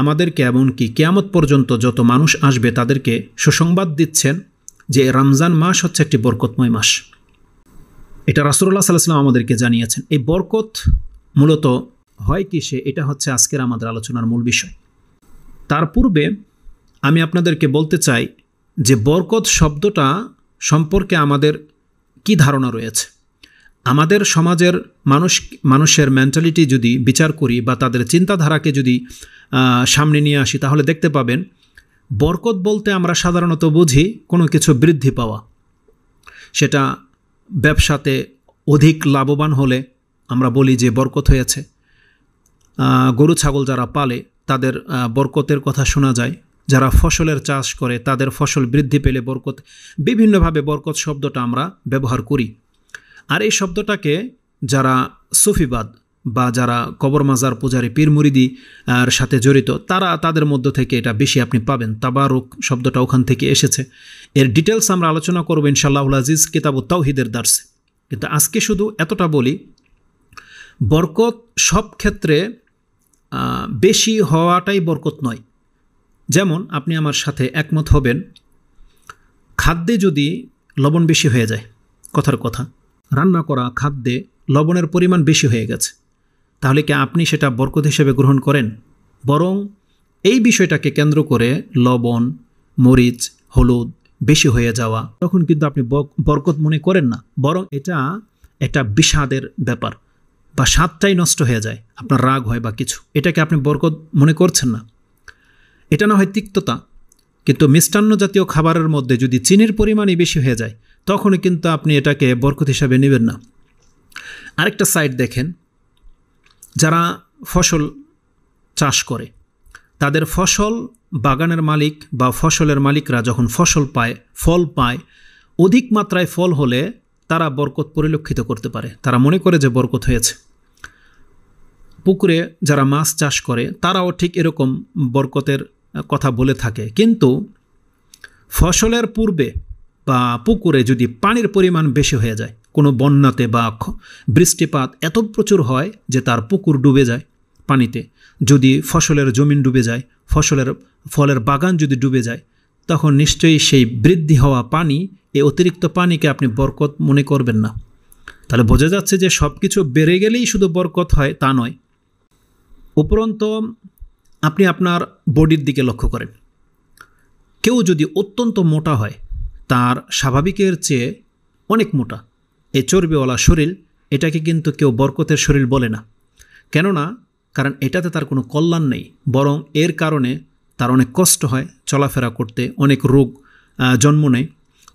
আমাদেরকে এমনকি কেয়ামত পর্যন্ত যত মানুষ আসবে তাদেরকে সুসংবাদ দিচ্ছেন যে রমজান মাস হচ্ছে একটি বরকতময় মাস এটা রাসুল্লাহ সাল্লাহ আমাদেরকে জানিয়েছেন এই বরকত মূলত হয় কি সে এটা হচ্ছে আজকের আমাদের আলোচনার মূল বিষয় তার পূর্বে আমি আপনাদেরকে বলতে চাই যে বরকত শব্দটা সম্পর্কে আমাদের কি ধারণা রয়েছে আমাদের সমাজের মানুষ মানুষের মেন্টালিটি যদি বিচার করি বা তাদের চিন্তাধারাকে যদি সামনে নিয়ে আসি তাহলে দেখতে পাবেন বরকত বলতে আমরা সাধারণত বুঝি কোনো কিছু বৃদ্ধি পাওয়া সেটা ব্যবসাতে অধিক লাভবান হলে আমরা বলি যে বরকত হয়েছে গরু ছাগল যারা পালে তাদের বরকতের কথা শোনা যায় যারা ফসলের চাষ করে তাদের ফসল বৃদ্ধি পেলে বরকত বিভিন্নভাবে বরকত শব্দটা আমরা ব্যবহার করি আর এই শব্দটাকে যারা সুফিবাদ বা যারা কবর মাজার পূজারি পীর মুরিদি আর সাথে জড়িত তারা তাদের মধ্য থেকে এটা বেশি আপনি পাবেন তাবারুক শব্দটা ওখান থেকে এসেছে এর ডিটেলস আমরা আলোচনা করবো ইনশাল্লাহুল আজিজ কিতাবু তাওহিদের দার্সে কিন্তু আজকে শুধু এতটা বলি বরকত সব ক্ষেত্রে বেশি হওয়াটাই বরকত নয় যেমন আপনি আমার সাথে একমত হবেন খাদ্যে যদি লবণ বেশি হয়ে যায় কথার কথা রান্না করা খাদ্যে লবণের পরিমাণ বেশি হয়ে গেছে তাহলে কি আপনি সেটা বরকত হিসেবে গ্রহণ করেন বরং এই বিষয়টাকে কেন্দ্র করে লবণ মরিচ হলুদ বেশি হয়ে যাওয়া তখন কিন্তু আপনি বরকত মনে করেন না বরং এটা একটা বিষাদের ব্যাপার বা স্বাদটাই নষ্ট হয়ে যায় আপনার রাগ হয় বা কিছু এটাকে আপনি বরকত মনে করছেন না এটা না হয় তিক্ততা কিন্তু মিষ্টান্ন জাতীয় খাবারের মধ্যে যদি চিনির পরিমাণই বেশি হয়ে যায় তখনই কিন্তু আপনি এটাকে বরকত হিসাবে নেবেন না আরেকটা সাইড দেখেন যারা ফসল চাষ করে তাদের ফসল বাগানের মালিক বা ফসলের মালিকরা যখন ফসল পায় ফল পায় অধিক মাত্রায় ফল হলে তারা বরকত পরিলক্ষিত করতে পারে তারা মনে করে যে বরকত হয়েছে পুকুরে যারা মাছ চাষ করে তারাও ঠিক এরকম বরকতের কথা বলে থাকে কিন্তু ফসলের পূর্বে বা পুকুরে যদি পানির পরিমাণ বেশি হয়ে যায় কোনো বন্যাতে বা বৃষ্টিপাত এত প্রচুর হয় যে তার পুকুর ডুবে যায় পানিতে যদি ফসলের জমিন ডুবে যায় ফসলের ফলের বাগান যদি ডুবে যায় তখন নিশ্চয়ই সেই বৃদ্ধি হওয়া পানি এই অতিরিক্ত পানিকে আপনি বরকত মনে করবেন না তাহলে বোঝা যাচ্ছে যে সব কিছু বেড়ে গেলেই শুধু বরকত হয় তা নয় উপরন্ত আপনি আপনার বডির দিকে লক্ষ্য করেন কেউ যদি অত্যন্ত মোটা হয় তার স্বাভাবিকের চেয়ে অনেক মোটা এ চর্বিওয়ালা শরীর এটাকে কিন্তু কেউ বরকতের শরীর বলে না কেননা কারণ এটাতে তার কোনো কল্যাণ নেই বরং এর কারণে তার অনেক কষ্ট হয় চলাফেরা করতে অনেক রোগ জন্ম নেয়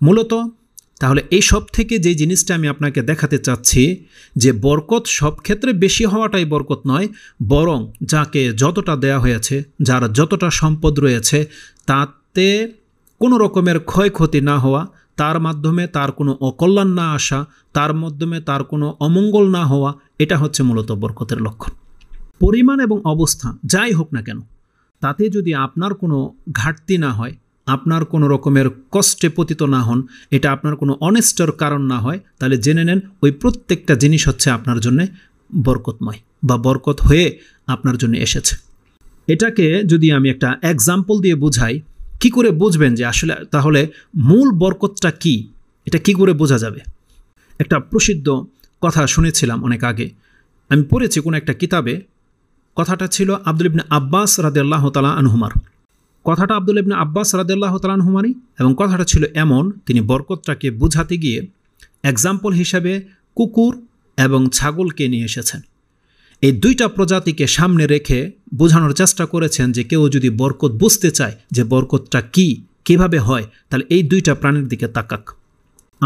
মূলত তাহলে এই সব থেকে যে জিনিসটা আমি আপনাকে দেখাতে চাচ্ছি যে বরকত সব ক্ষেত্রে বেশি হওয়াটাই বরকত নয় বরং যাকে যতটা দেয়া হয়েছে যার যতটা সম্পদ রয়েছে তাতে কোনো রকমের ক্ষয়ক্ষতি না হওয়া তার মাধ্যমে তার কোনো অকল্যাণ না আসা তার মাধ্যমে তার কোনো অমঙ্গল না হওয়া এটা হচ্ছে মূলত বরকতের লক্ষণ পরিমাণ এবং অবস্থা যাই হোক না কেন তাতে যদি আপনার কোনো ঘাটতি না হয় আপনার কোনো রকমের কষ্টে পতিত না হন এটা আপনার কোনো অনেস্টর কারণ না হয় তাহলে জেনে নেন ওই প্রত্যেকটা জিনিস হচ্ছে আপনার জন্য বরকতময় বা বরকত হয়ে আপনার জন্য এসেছে এটাকে যদি আমি একটা এক্সাম্পল দিয়ে বুঝাই কি করে বুঝবেন যে আসলে তাহলে মূল বরকতটা কি এটা কি করে বোঝা যাবে একটা প্রসিদ্ধ কথা শুনেছিলাম অনেক আগে আমি পড়েছি কোনো একটা কিতাবে কথাটা ছিল আব্দুল ইবনে আব্বাস রাদেল্লাহ তালা আনহুমার কথাটা আব্দুল ইবনে আব্বাস রাদেল্লাহ তালা আনহুমারই এবং কথাটা ছিল এমন তিনি বরকতটাকে বুঝাতে গিয়ে এক্সাম্পল হিসাবে কুকুর এবং ছাগলকে নিয়ে এসেছেন এই দুইটা প্রজাতিকে সামনে রেখে বোঝানোর চেষ্টা করেছেন যে কেউ যদি বরকত বুঝতে চায় যে বরকতটা কি কিভাবে হয় তাহলে এই দুইটা প্রাণীর দিকে তাকাক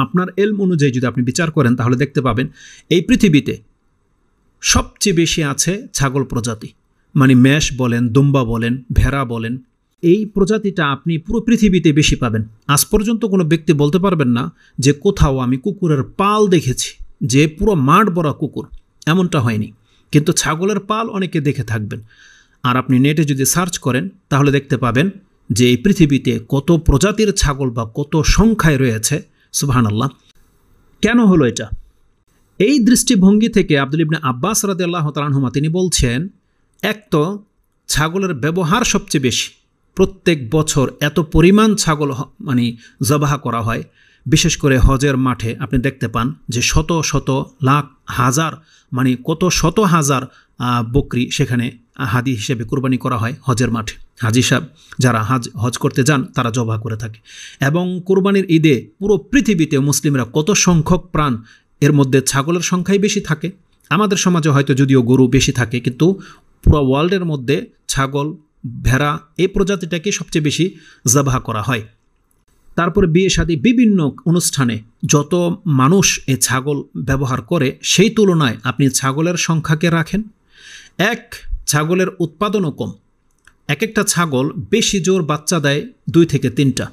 আপনার এলম অনুযায়ী যদি আপনি বিচার করেন তাহলে দেখতে পাবেন এই পৃথিবীতে সবচেয়ে বেশি আছে ছাগল প্রজাতি মানে ম্যাস বলেন দুম্বা বলেন ভেড়া বলেন এই প্রজাতিটা আপনি পুরো পৃথিবীতে বেশি পাবেন আজ পর্যন্ত কোনো ব্যক্তি বলতে পারবেন না যে কোথাও আমি কুকুরের পাল দেখেছি যে পুরো মাঠ বড়া কুকুর এমনটা হয়নি কিন্তু ছাগলের পাল অনেকে দেখে থাকবেন আর আপনি নেটে যদি সার্চ করেন তাহলে দেখতে পাবেন যে এই পৃথিবীতে কত প্রজাতির ছাগল বা কত সংখ্যায় রয়েছে সুবাহান আল্লাহ কেন হলো এটা এই দৃষ্টিভঙ্গি থেকে আব্দুল ইবনে আব্বাস রাদে আল্লাহ তালাহমা তিনি বলছেন এক তো ছাগলের ব্যবহার সবচেয়ে বেশি প্রত্যেক বছর এত পরিমাণ ছাগল মানে জবাহা করা হয় বিশেষ করে হজের মাঠে আপনি দেখতে পান যে শত শত লাখ হাজার মানে কত শত হাজার বকরি সেখানে হাদি হিসেবে কোরবানি করা হয় হজের মাঠে হাজি সাহেব যারা হাজ হজ করতে যান তারা জবাহ করে থাকে এবং কোরবানির ঈদে পুরো পৃথিবীতে মুসলিমরা কত সংখ্যক প্রাণ এর মধ্যে ছাগলের সংখ্যাই বেশি থাকে আমাদের সমাজে হয়তো যদিও গরু বেশি থাকে কিন্তু পুরো ওয়ার্ল্ডের মধ্যে ছাগল ভেড়া এই প্রজাতিটাকে সবচেয়ে বেশি জবাহা করা হয় তারপরে বিয়ে সাদী বিভিন্ন অনুষ্ঠানে যত মানুষ এ ছাগল ব্যবহার করে সেই তুলনায় আপনি ছাগলের সংখ্যাকে রাখেন এক ছাগলের উৎপাদনও কম এক একটা ছাগল বেশি জোর বাচ্চা দেয় দুই থেকে তিনটা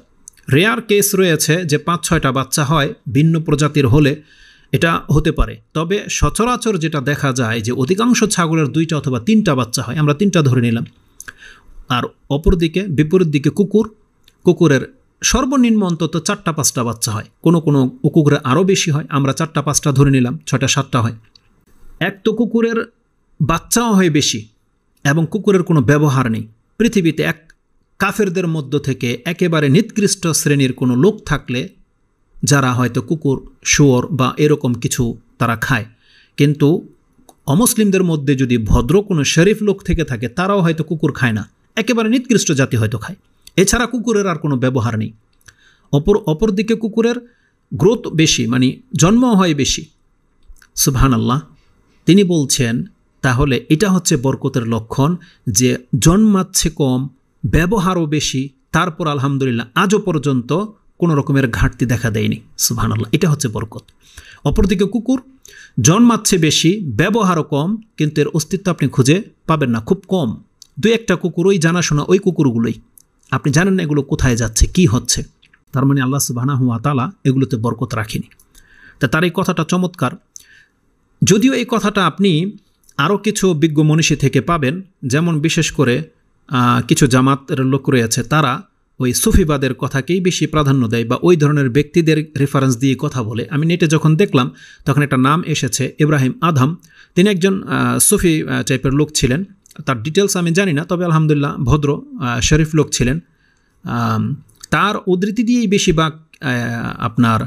রেয়ার কেস রয়েছে যে পাঁচ ছয়টা বাচ্চা হয় ভিন্ন প্রজাতির হলে এটা হতে পারে তবে সচরাচর যেটা দেখা যায় যে অধিকাংশ ছাগলের দুইটা অথবা তিনটা বাচ্চা হয় আমরা তিনটা ধরে নিলাম আর অপরদিকে বিপরীত দিকে কুকুর কুকুরের সর্বনিম্ন অন্তত চারটা পাঁচটা বাচ্চা হয় কোনো কোনো কুকুরে আরও বেশি হয় আমরা চারটা পাঁচটা ধরে নিলাম ছয়টা সাতটা হয় এক তো কুকুরের বাচ্চাও হয় বেশি এবং কুকুরের কোনো ব্যবহার নেই পৃথিবীতে এক কাফেরদের মধ্য থেকে একেবারে নিকৃষ্ট শ্রেণীর কোনো লোক থাকলে যারা হয়তো কুকুর শুয়োর বা এরকম কিছু তারা খায় কিন্তু অমুসলিমদের মধ্যে যদি ভদ্র কোনো শরীফ লোক থেকে থাকে তারাও হয়তো কুকুর খায় না একেবারে নিকৃষ্ট জাতি হয়তো খায় এছাড়া কুকুরের আর কোনো ব্যবহার নেই অপর অপরদিকে কুকুরের গ্রোথ বেশি মানে জন্ম হয় বেশি সুবহান আল্লাহ তিনি বলছেন তাহলে এটা হচ্ছে বরকতের লক্ষণ যে জন্মাচ্ছে কম ব্যবহারও বেশি তারপর আলহামদুলিল্লাহ আজও পর্যন্ত কোনো রকমের ঘাটতি দেখা দেয়নি সুবহান আল্লাহ এটা হচ্ছে বরকত অপরদিকে কুকুর জন্মাচ্ছে বেশি ব্যবহারও কম কিন্তু এর অস্তিত্ব আপনি খুঁজে পাবেন না খুব কম দু একটা কুকুর ওই জানাশোনা ওই কুকুরগুলোই আপনি জানেন না এগুলো কোথায় যাচ্ছে কি হচ্ছে তার মানে আল্লাহ সুবাহানা হুয়া তালা এগুলোতে বরকত রাখেনি তা তার এই কথাটা চমৎকার যদিও এই কথাটা আপনি আরও কিছু বিজ্ঞ মনীষী থেকে পাবেন যেমন বিশেষ করে কিছু জামাতের লোক রয়েছে তারা ওই সুফিবাদের কথাকেই বেশি প্রাধান্য দেয় বা ওই ধরনের ব্যক্তিদের রেফারেন্স দিয়ে কথা বলে আমি নেটে যখন দেখলাম তখন একটা নাম এসেছে ইব্রাহিম আধাম তিনি একজন সুফি টাইপের লোক ছিলেন তার ডিটেলস আমি জানি না তবে আলহামদুলিল্লাহ ভদ্র শরীফ লোক ছিলেন তার উদ্ধৃতি দিয়েই বেশিরভাগ আপনার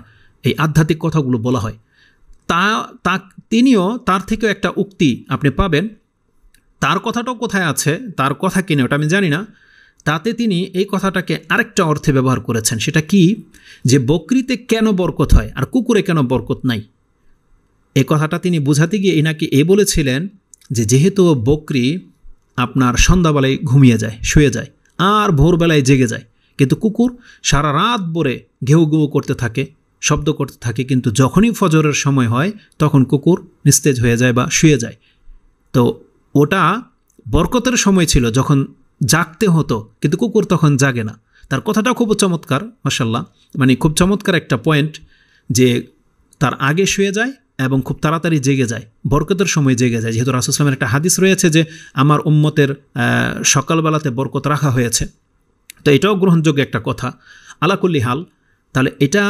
এই আধ্যাত্মিক কথাগুলো বলা হয় তা তা তিনিও তার থেকেও একটা উক্তি আপনি পাবেন তার কথাটাও কোথায় আছে তার কথা কিনে ওটা আমি জানি না তাতে তিনি এই কথাটাকে আরেকটা অর্থে ব্যবহার করেছেন সেটা কি যে বকরিতে কেন বরকত হয় আর কুকুরে কেন বরকত নাই এ কথাটা তিনি বোঝাতে গিয়ে এনাকে এ বলেছিলেন যে যেহেতু বকরি আপনার সন্ধ্যাবেলায় ঘুমিয়ে যায় শুয়ে যায় আর ভোরবেলায় জেগে যায় কিন্তু কুকুর সারা রাত ভরে ঘেউ ঘেউ করতে থাকে শব্দ করতে থাকে কিন্তু যখনই ফজরের সময় হয় তখন কুকুর নিস্তেজ হয়ে যায় বা শুয়ে যায় তো ওটা বরকতের সময় ছিল যখন জাগতে হতো কিন্তু কুকুর তখন জাগে না তার কথাটা খুব চমৎকার মাসাল্লাহ মানে খুব চমৎকার একটা পয়েন্ট যে তার আগে শুয়ে যায় এবং খুব তাড়াতাড়ি জেগে যায় বরকতের সময় জেগে যায় যেহেতু রাসুসলামের একটা হাদিস রয়েছে যে আমার উম্মতের সকালবেলাতে বরকত রাখা হয়েছে তো এটাও গ্রহণযোগ্য একটা কথা আলাকুল্লি হাল তাহলে এটা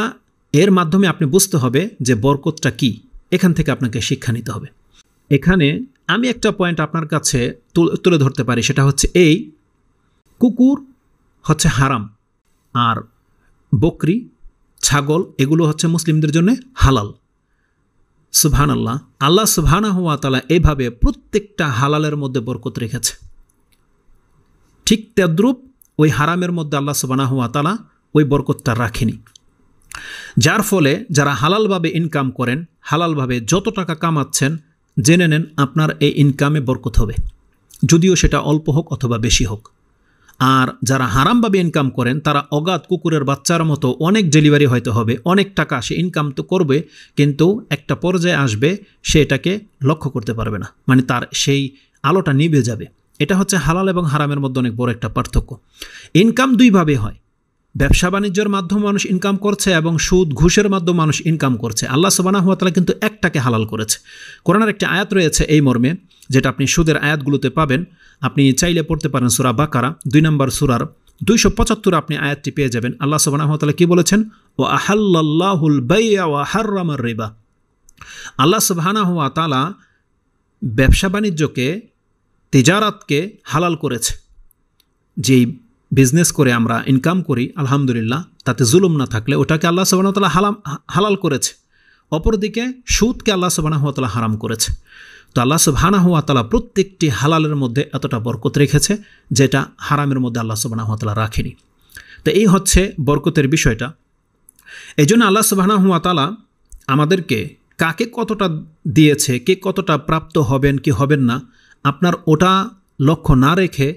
এর মাধ্যমে আপনি বুঝতে হবে যে বরকতটা কি এখান থেকে আপনাকে শিক্ষা নিতে হবে এখানে আমি একটা পয়েন্ট আপনার কাছে তুলে ধরতে পারি সেটা হচ্ছে এই কুকুর হচ্ছে হারাম আর বকরি ছাগল এগুলো হচ্ছে মুসলিমদের জন্য হালাল সুভান আল্লাহ আল্লাহ সুবহানা হওয়া তালা এভাবে প্রত্যেকটা হালালের মধ্যে বরকত রেখেছে ঠিক তেদ্রুপ ওই হারামের মধ্যে আল্লাহ সুবানা হওয়া তালা ওই বরকতটা রাখেনি যার ফলে যারা হালালভাবে ইনকাম করেন হালালভাবে যত টাকা কামাচ্ছেন জেনে নেন আপনার এই ইনকামে বরকত হবে যদিও সেটা অল্প হোক অথবা বেশি হোক আর যারা হারামভাবে ইনকাম করেন তারা অগাধ কুকুরের বাচ্চার মতো অনেক ডেলিভারি হয়তো হবে অনেক টাকা সে ইনকাম তো করবে কিন্তু একটা পর্যায়ে আসবে সে এটাকে লক্ষ্য করতে পারবে না মানে তার সেই আলোটা নিভে যাবে এটা হচ্ছে হালাল এবং হারামের মধ্যে অনেক বড় একটা পার্থক্য ইনকাম দুইভাবে হয় ব্যবসা বাণিজ্যের মাধ্যমে মানুষ ইনকাম করছে এবং সুদ ঘুষের মাধ্যমে মানুষ ইনকাম করছে আল্লাহ সুবানা হাতালা কিন্তু একটাকে হালাল করেছে করোনার একটি আয়াত রয়েছে এই মর্মে যেটা আপনি সুদের আয়াতগুলোতে পাবেন আপনি চাইলে পড়তে পারেন সুরা বাকারা দুই নম্বর সুরার দুইশো পঁচাত্তর আপনি আয়াতটি পেয়ে যাবেন আল্লাহ সুবাহতালা কি বলেছেন ও আহাল্লাহুল রেবা আল্লাহ সুবাহানা হুয়া তালা ব্যবসা বাণিজ্যকে তেজারাতকে হালাল করেছে যেই বিজনেস করে আমরা ইনকাম করি আলহামদুলিল্লাহ তাতে জুলুম না থাকলে ওটাকে আল্লাহ সুবাহতালা হালাম হালাল করেছে অপরদিকে সুদকে আল্লাহ সুবাহতালা হারাম করেছে তো আল্লাহ সুবাহানা হওয়া তালা প্রত্যেকটি হালালের মধ্যে এতটা বরকত রেখেছে যেটা হারামের মধ্যে আল্লাহ সুবাহানা হুয়া তালা রাখেনি তো এই হচ্ছে বরকতের বিষয়টা এই জন্য আল্লাহ সুবাহানা হুয়া তালা আমাদেরকে কাকে কতটা দিয়েছে কে কতটা প্রাপ্ত হবেন কি হবেন না আপনার ওটা লক্ষ্য না রেখে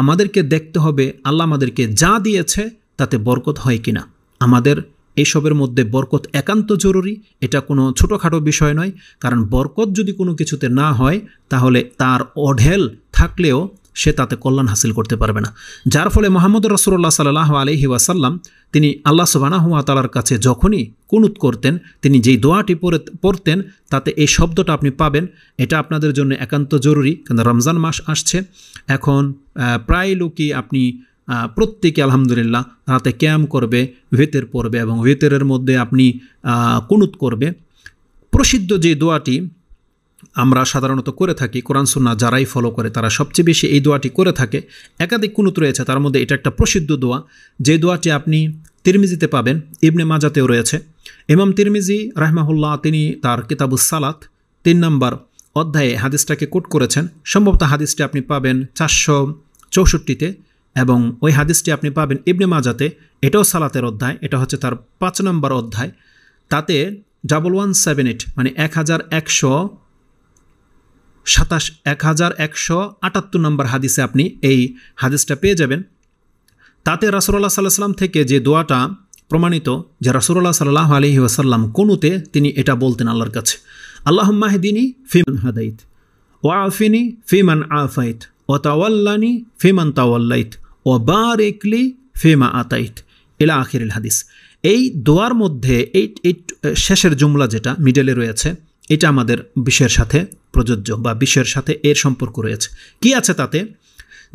আমাদেরকে দেখতে হবে আল্লাহ আমাদেরকে যা দিয়েছে তাতে বরকত হয় কিনা আমাদের এসবের মধ্যে বরকত একান্ত জরুরি এটা কোনো ছোটোখাটো বিষয় নয় কারণ বরকত যদি কোনো কিছুতে না হয় তাহলে তার অঢেল থাকলেও সে তাতে কল্যাণ হাসিল করতে পারবে না যার ফলে মোহাম্মদ রসুল্লাহ সাল্লাহ আলহি ওয়াসাল্লাম তিনি আল্লাহ সুবানাহুয়া তালার কাছে যখনই কুনুত করতেন তিনি যেই দোয়াটি পড়ে পড়তেন তাতে এই শব্দটা আপনি পাবেন এটা আপনাদের জন্য একান্ত জরুরি কারণ রমজান মাস আসছে এখন প্রায় লোকই আপনি প্রত্যেকে আলহামদুলিল্লাহ রাতে ক্যাম্প করবে ভেতের পড়বে এবং ভেতরের মধ্যে আপনি কুনুত করবে প্রসিদ্ধ যে দোয়াটি আমরা সাধারণত করে থাকি কোরআন সুন্না যারাই ফলো করে তারা সবচেয়ে বেশি এই দোয়াটি করে থাকে একাধিক কুনুত রয়েছে তার মধ্যে এটা একটা প্রসিদ্ধ দোয়া যে দোয়াটি আপনি তিরমিজিতে পাবেন ইবনে মাজাতেও রয়েছে ইমাম তিরমিজি রাহমাহুল্লাহ তিনি তার কিতাবুস সালাত তিন নম্বর অধ্যায়ে হাদিসটাকে কোট করেছেন সম্ভবত হাদিসটি আপনি পাবেন চারশো চৌষট্টিতে এবং ওই হাদিসটি আপনি পাবেন ইবনে মাজাতে এটাও সালাতের অধ্যায় এটা হচ্ছে তার পাঁচ নম্বর অধ্যায় তাতে ডাবল ওয়ান সেভেন এইট মানে এক হাজার একশো সাতাশ এক হাজার একশো আটাত্তর নম্বর হাদিসে আপনি এই হাদিসটা পেয়ে যাবেন তাতে রাসুল্লাহ সাল্লাহ সাল্লাম থেকে যে দোয়াটা প্রমাণিত যে রাসুল্লাহ সাল্লাহ আলহি ওয়াসাল্লাম কোনুতে তিনি এটা বলতেন আল্লাহর কাছে আল্লাহ মাহদিনী ফিমান হাদাইত ওয়া আফিনী ফিমান আফাইত অতাওয়াল্লানি ফেমান তাওয়াল্লাইত ও বারেকলি ফেমা আতাইত এলা আখিরুল হাদিস এই দোয়ার মধ্যে এই শেষের জুমলা যেটা মিডেলে রয়েছে এটা আমাদের বিশ্বের সাথে প্রযোজ্য বা বিশ্বের সাথে এর সম্পর্ক রয়েছে কি আছে তাতে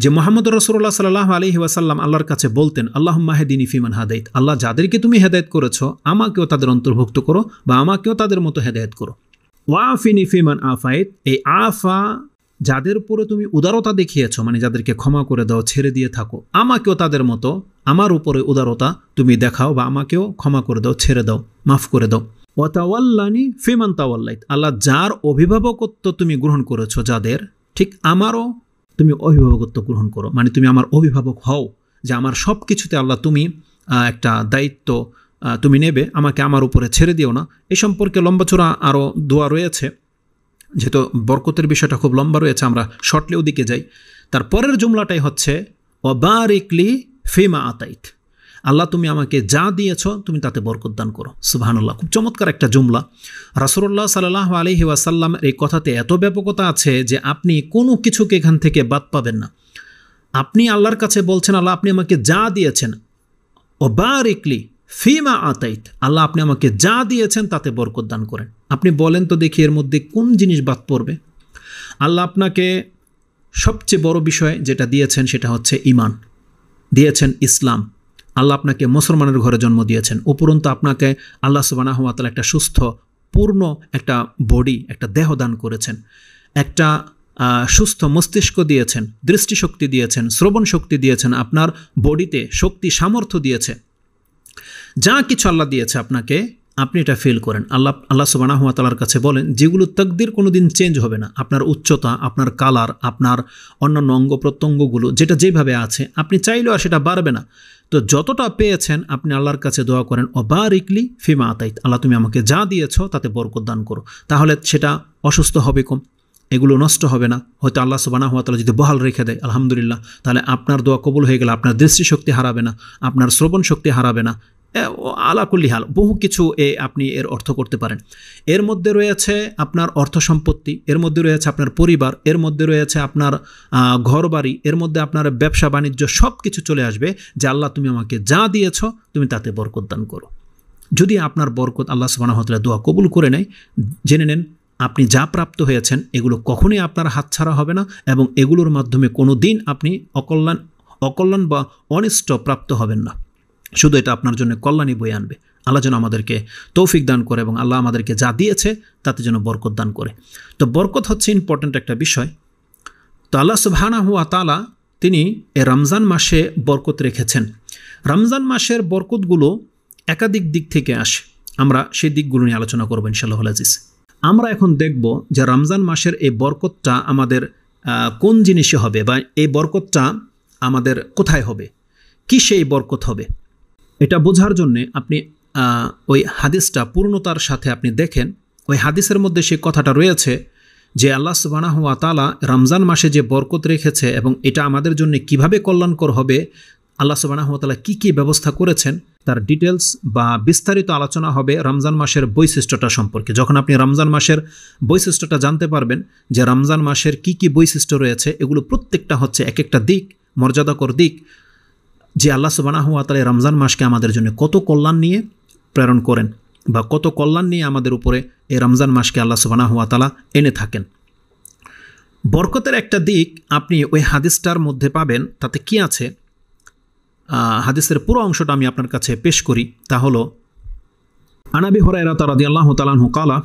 যে মোহাম্মদ রসুল্লাহ সাল্লাহ আলহি ওয়াসাল্লাম আল্লাহর কাছে বলতেন আল্লাহ মাহেদিন ইফিমান হাদাইত আল্লাহ যাদেরকে তুমি হেদায়ত করেছো আমাকেও তাদের অন্তর্ভুক্ত করো বা আমাকেও তাদের মতো হেদায়ত করো ওয়াফিন ইফিমান আফায়েত এই আফা যাদের উপরে তুমি উদারতা দেখিয়েছ মানে যাদেরকে ক্ষমা করে দাও ছেড়ে দিয়ে থাকো আমাকেও তাদের মতো আমার উপরে উদারতা তুমি দেখাও বা আমাকেও ক্ষমা করে দাও ছেড়ে দাও মাফ করে দাও ওয়াতাওয়াল্লানি ফিমান তাওয়াল্লাইত আল্লাহ যার অভিভাবকত্ব তুমি গ্রহণ করেছো যাদের ঠিক আমারও তুমি অভিভাবকত্ব গ্রহণ করো মানে তুমি আমার অভিভাবক হও যে আমার সব কিছুতে আল্লাহ তুমি একটা দায়িত্ব তুমি নেবে আমাকে আমার উপরে ছেড়ে দিও না এ সম্পর্কে চোরা আরও দোয়া রয়েছে যেহেতু বরকতের বিষয়টা খুব লম্বা রয়েছে আমরা শর্টলি ওদিকে যাই তার পরের জুমলাটাই হচ্ছে অবারিকলি ফিমা আতাইত আল্লাহ তুমি আমাকে যা দিয়েছ তুমি তাতে বরকত দান করো সুবাহানুল্লাহ খুব চমৎকার একটা জুমলা রাসুল্লাহ সাল্লাহ আলহি ওয়াসাল্লামের এই কথাতে এত ব্যাপকতা আছে যে আপনি কোনো কিছুকে এখান থেকে বাদ পাবেন না আপনি আল্লাহর কাছে বলছেন আল্লাহ আপনি আমাকে যা দিয়েছেন অবারিকলি ফিমা আতাইত আল্লাহ আপনি আমাকে যা দিয়েছেন তাতে বরকত দান করেন আপনি বলেন তো দেখি এর মধ্যে কোন জিনিস বাদ পড়বে আল্লাহ আপনাকে সবচেয়ে বড় বিষয় যেটা দিয়েছেন সেটা হচ্ছে ইমান দিয়েছেন ইসলাম আল্লাহ আপনাকে মুসলমানের ঘরে জন্ম দিয়েছেন উপরন্তু আপনাকে আল্লাহ সুবানাহমাতাল একটা সুস্থ পূর্ণ একটা বডি একটা দেহ দান করেছেন একটা সুস্থ মস্তিষ্ক দিয়েছেন দৃষ্টিশক্তি দিয়েছেন শ্রবণ শক্তি দিয়েছেন আপনার বডিতে শক্তি সামর্থ্য দিয়েছে যা কিছু আল্লাহ দিয়েছে আপনাকে আপনি এটা ফেল করেন আল্লাহ আল্লাহ সুবানাহাতালার কাছে বলেন যেগুলো তকদির কোনো দিন চেঞ্জ হবে না আপনার উচ্চতা আপনার কালার আপনার অন্যান্য অঙ্গ প্রত্যঙ্গগুলো যেটা যেভাবে আছে আপনি চাইলেও আর সেটা বাড়বে না তো যতটা পেয়েছেন আপনি আল্লাহর কাছে দোয়া করেন অবারিকলি ফিমা আতাইত আল্লাহ তুমি আমাকে যা দিয়েছ তাতে বরকদান দান করো তাহলে সেটা অসুস্থ হবে কম এগুলো নষ্ট হবে না হয়তো আল্লাহ সুবানা হাত যদি বহাল রেখে দেয় আলহামদুলিল্লাহ তাহলে আপনার দোয়া কবুল হয়ে গেলে আপনার দৃষ্টিশক্তি হারাবে না আপনার শ্রবণ শক্তি হারাবে না কুল্লি হাল বহু কিছু এ আপনি এর অর্থ করতে পারেন এর মধ্যে রয়েছে আপনার অর্থ সম্পত্তি এর মধ্যে রয়েছে আপনার পরিবার এর মধ্যে রয়েছে আপনার ঘরবাড়ি এর মধ্যে আপনার ব্যবসা বাণিজ্য সব কিছু চলে আসবে যে আল্লাহ তুমি আমাকে যা দিয়েছ তুমি তাতে বরকত দান করো যদি আপনার বরকত আল্লাহ সুবাহতলা দোয়া কবুল করে নেয় জেনে নেন আপনি যা প্রাপ্ত হয়েছেন এগুলো কখনোই আপনার হাতছাড়া হবে না এবং এগুলোর মাধ্যমে কোনো দিন আপনি অকল্যাণ অকল্যাণ বা অনিষ্ট প্রাপ্ত হবেন না শুধু এটা আপনার জন্য কল্যাণী বই আনবে আল্লাহ যেন আমাদেরকে তৌফিক দান করে এবং আল্লাহ আমাদেরকে যা দিয়েছে তাতে যেন বরকত দান করে তো বরকত হচ্ছে ইম্পর্ট্যান্ট একটা বিষয় তো আল্লাহ সুবহানা হুয়া তালা তিনি এ রমজান মাসে বরকত রেখেছেন রমজান মাসের বরকতগুলো একাধিক দিক থেকে আসে আমরা সেই দিকগুলো নিয়ে আলোচনা করবো ইনশাল্লাহ আজিজ আমরা এখন দেখব যে রমজান মাসের এই বরকতটা আমাদের কোন জিনিসে হবে বা এই বরকতটা আমাদের কোথায় হবে কি সেই বরকত হবে এটা বোঝার জন্যে আপনি ওই হাদিসটা পূর্ণতার সাথে আপনি দেখেন ওই হাদিসের মধ্যে সে কথাটা রয়েছে যে আল্লাহ সুবাহ তালা রমজান মাসে যে বরকত রেখেছে এবং এটা আমাদের জন্য কিভাবে কল্যাণকর হবে আল্লাহ তালা কী কী ব্যবস্থা করেছেন তার ডিটেলস বা বিস্তারিত আলোচনা হবে রমজান মাসের বৈশিষ্ট্যটা সম্পর্কে যখন আপনি রমজান মাসের বৈশিষ্ট্যটা জানতে পারবেন যে রমজান মাসের কি কি বৈশিষ্ট্য রয়েছে এগুলো প্রত্যেকটা হচ্ছে এক একটা দিক মর্যাদাকর দিক যে আল্লাহ সুবাহ তালে রমজান মাসকে আমাদের জন্য কত কল্যাণ নিয়ে প্রেরণ করেন বা কত কল্যাণ নিয়ে আমাদের উপরে এই রমজান মাসকে আল্লাহ সুবাহ তালা এনে থাকেন বরকতের একটা দিক আপনি ওই হাদিসটার মধ্যে পাবেন তাতে কি আছে হাদিসের পুরো অংশটা আমি আপনার কাছে পেশ করি তা হলো আনাবি হরাই রাতা রাদি আল্লাহ তালাহু কালা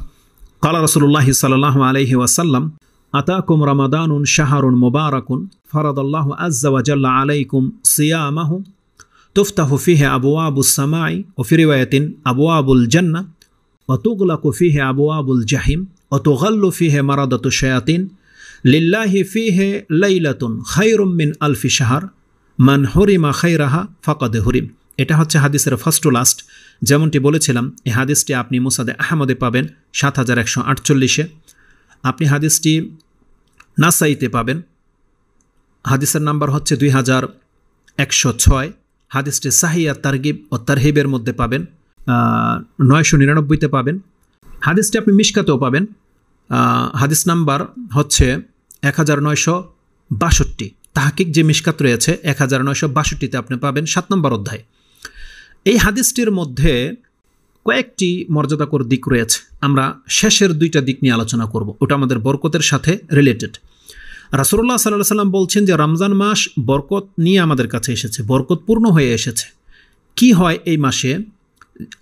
কালা রসুল্লাহ সাল্লাহ আলহি ওয়াসাল্লাম আতাকুম রামাদানুন শাহরুন মোবারকুন ফরাদাল্লাহ আজ্জাওয়াজাল্লা আলাইকুম সিয়ামাহু তুফতাহু ফিহে আবু সামাই ও ফিরিওয়ায়তিন আবু আবুল জান্না وتغلق فيه أبواب الجحيم وتغل فيه مرضة الشياطين لله فيه ليلة خير আলফি ألف মান হরিমা খাই রাহা ফকদ হরিম এটা হচ্ছে হাদিসের ফার্স্ট টু লাস্ট যেমনটি বলেছিলাম এই হাদিসটি আপনি মোসাদে আহমদে পাবেন সাত হাজার একশো আটচল্লিশে আপনি হাদিসটি নাসাইতে পাবেন হাদিসের নাম্বার হচ্ছে দুই হাজার একশো ছয় হাদিসটি সাহিয়া তারগিব ও তারহিবের মধ্যে পাবেন নয়শো নিরানব্বইতে পাবেন হাদিসটি আপনি মিশকাতেও পাবেন হাদিস নাম্বার হচ্ছে এক হাজার নয়শো বাষট্টি তাহাকিক যে মিশকাত রয়েছে এক হাজার নয়শো বাষট্টিতে আপনি পাবেন সাত নম্বর অধ্যায় এই হাদিসটির মধ্যে কয়েকটি মর্যাদাকর দিক রয়েছে আমরা শেষের দুইটা দিক নিয়ে আলোচনা করব ওটা আমাদের বরকতের সাথে রিলেটেড রাসুল্লাহ সাল্লাহ সাল্লাম বলছেন যে রমজান মাস বরকত নিয়ে আমাদের কাছে এসেছে বরকতপূর্ণ হয়ে এসেছে কি হয় এই মাসে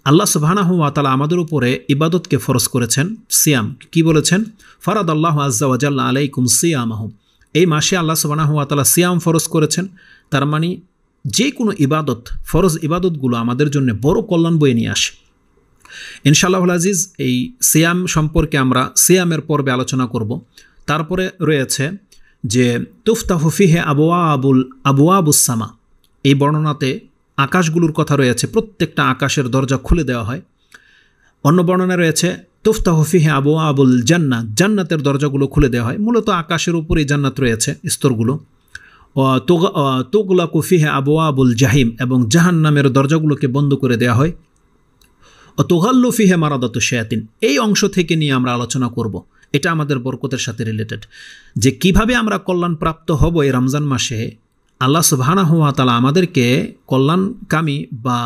আল্লাহ সুবাহানাহ তালা আমাদের উপরে ইবাদতকে ফরজ করেছেন সিয়াম কি বলেছেন ফরাদ আল্লাহ আজ্জাওয়াজাল্লা আলাইকুম সিয়াম আহম এই মাসে আল্লাহ সুবাহানাহ তালা সিয়াম ফরজ করেছেন তার মানে যে কোনো ইবাদত ফরজ ইবাদতগুলো আমাদের জন্য বড় কল্যাণ বয়ে নিয়ে আসে ইনশাল্লাহুল আজিজ এই সিয়াম সম্পর্কে আমরা সিয়ামের পর্বে আলোচনা করব তারপরে রয়েছে যে তুফতা তুফতাহফিহে আবুয়া আবুল আবুয়া আবুসামা এই বর্ণনাতে আকাশগুলোর কথা রয়েছে প্রত্যেকটা আকাশের দরজা খুলে দেওয়া হয় অন্য বর্ণনা রয়েছে তুফতাহফিহে আবুয়া আবুল জান্নাত জান্নাতের দরজাগুলো খুলে দেওয়া হয় মূলত আকাশের উপরেই জান্নাত রয়েছে স্তরগুলো তোগলা কুফিহে আবুয়া আবুল জাহিম এবং জাহান্নামের দরজাগুলোকে বন্ধ করে দেওয়া হয় ও তোহাল্লুফি হে মারাদাত শেয়াতিন এই অংশ থেকে নিয়ে আমরা আলোচনা করব এটা আমাদের বরকতের সাথে রিলেটেড যে কিভাবে আমরা কল্যাণপ্রাপ্ত হব এই রমজান মাসে আল্লাহ সুবাহানা হওয়া তালা আমাদেরকে কল্যাণকামী বা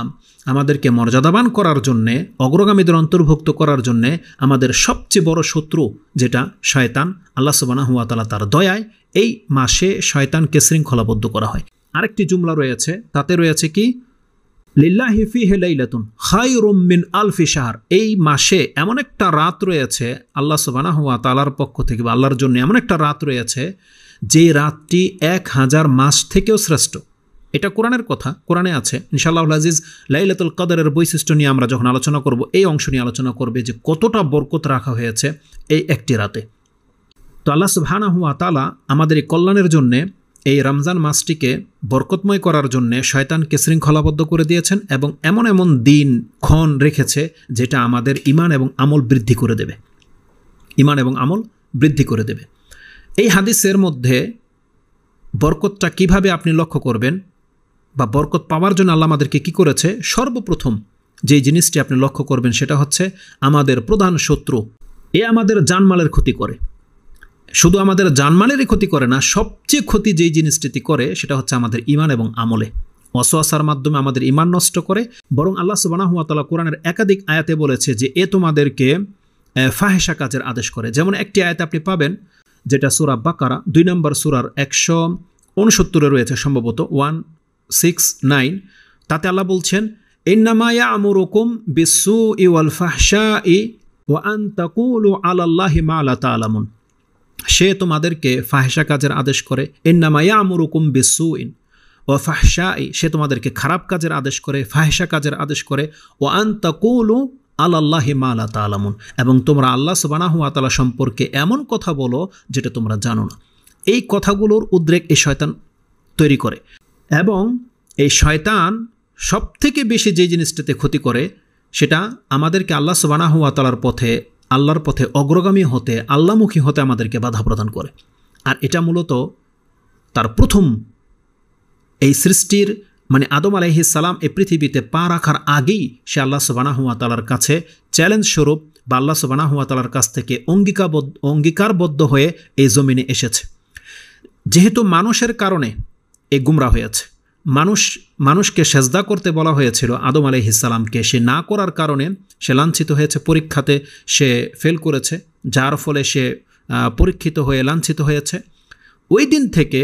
আমাদেরকে মর্যাদাবান করার জন্যে অগ্রগামীদের অন্তর্ভুক্ত করার জন্যে আমাদের সবচেয়ে বড় শত্রু যেটা শয়তান আল্লাহ সুবানা হুয়া তালা তার দয়ায় এই মাসে শয়তানকে শৃঙ্খলাবদ্ধ করা হয় আরেকটি জুমলা রয়েছে তাতে রয়েছে কি লিল্লাহি ফিহে লাইলাতুন খাই মিন আলফি শাহর এই মাসে এমন একটা রাত রয়েছে আল্লাহ সুবানা হুয়া তালার পক্ষ থেকে বা আল্লাহর জন্য এমন একটা রাত রয়েছে যে রাতটি এক হাজার মাস থেকেও শ্রেষ্ঠ এটা কোরআনের কথা কোরআনে আছে ইনশাল্লাহ আজিজ লাইলাতুল কাদারের বৈশিষ্ট্য নিয়ে আমরা যখন আলোচনা করব এই অংশ নিয়ে আলোচনা করবে যে কতটা বরকত রাখা হয়েছে এই একটি রাতে তো আল্লাহ হুয়া তালা আমাদের এই কল্যাণের জন্যে এই রমজান মাসটিকে বরকতময় করার জন্যে শয়তানকে শৃঙ্খলাবদ্ধ করে দিয়েছেন এবং এমন এমন দিন ক্ষণ রেখেছে যেটা আমাদের ইমান এবং আমল বৃদ্ধি করে দেবে ইমান এবং আমল বৃদ্ধি করে দেবে এই হাদিসের মধ্যে বরকতটা কিভাবে আপনি লক্ষ্য করবেন বা বরকত পাওয়ার জন্য আল্লাহ আমাদেরকে কী করেছে সর্বপ্রথম যে জিনিসটি আপনি লক্ষ্য করবেন সেটা হচ্ছে আমাদের প্রধান শত্রু এ আমাদের জানমালের ক্ষতি করে শুধু আমাদের জানমালেরই ক্ষতি করে না সবচেয়ে ক্ষতি যেই জিনিসটিতে করে সেটা হচ্ছে আমাদের ইমান এবং আমলে অসোয়াসার মাধ্যমে আমাদের ইমান নষ্ট করে বরং আল্লাহ সুবানাহুয়াতালা কোরআনের একাধিক আয়াতে বলেছে যে এ তোমাদেরকে ফাহেসা কাজের আদেশ করে যেমন একটি আয়াতে আপনি পাবেন যেটা সুরা বাকারা দুই নম্বর সুরার একশো উনসত্তরে রয়েছে সম্ভবত ওয়ান সিক্স নাইন তাতে আল্লাহ বলছেন ইন্নামায়া আমরকুম বিসু ইউল ফাহসা ই আন্তাকুল ও আলাল্লাহি মা আলা তালামুন সে তোমাদেরকে ফাহেসা কাজের আদেশ করে এন্নামায়া আমরুকুম বিসুইন ও ফাহসাই সে তোমাদেরকে খারাপ কাজের আদেশ করে ফাহেসা কাজের আদেশ করে ও আন্তাকুলু আল্লাহি মালা তালামুন এবং তোমরা আল্লাহ সুবানাহু আতালা সম্পর্কে এমন কথা বলো যেটা তোমরা জানো না এই কথাগুলোর উদ্রেক এই শয়তান তৈরি করে এবং এই শয়তান সবথেকে বেশি যে জিনিসটাতে ক্ষতি করে সেটা আমাদেরকে আল্লাহ সুবানাহু আতালার পথে আল্লাহর পথে অগ্রগামী হতে আল্লামুখী হতে আমাদেরকে বাধা প্রদান করে আর এটা মূলত তার প্রথম এই সৃষ্টির মানে আদম সালাম এ পৃথিবীতে পা রাখার আগেই সে আল্লাহ তালার কাছে চ্যালেঞ্জ স্বরূপ বা আল্লাহ তালার কাছ থেকে অঙ্গীকাবদ্ধ অঙ্গীকারবদ্ধ হয়ে এই জমিনে এসেছে যেহেতু মানুষের কারণে এ গুমরা হয়েছে মানুষ মানুষকে সেজদা করতে বলা হয়েছিল আদম ইসালামকে সে না করার কারণে সে লাঞ্ছিত হয়েছে পরীক্ষাতে সে ফেল করেছে যার ফলে সে পরীক্ষিত হয়ে লাঞ্ছিত হয়েছে ওই দিন থেকে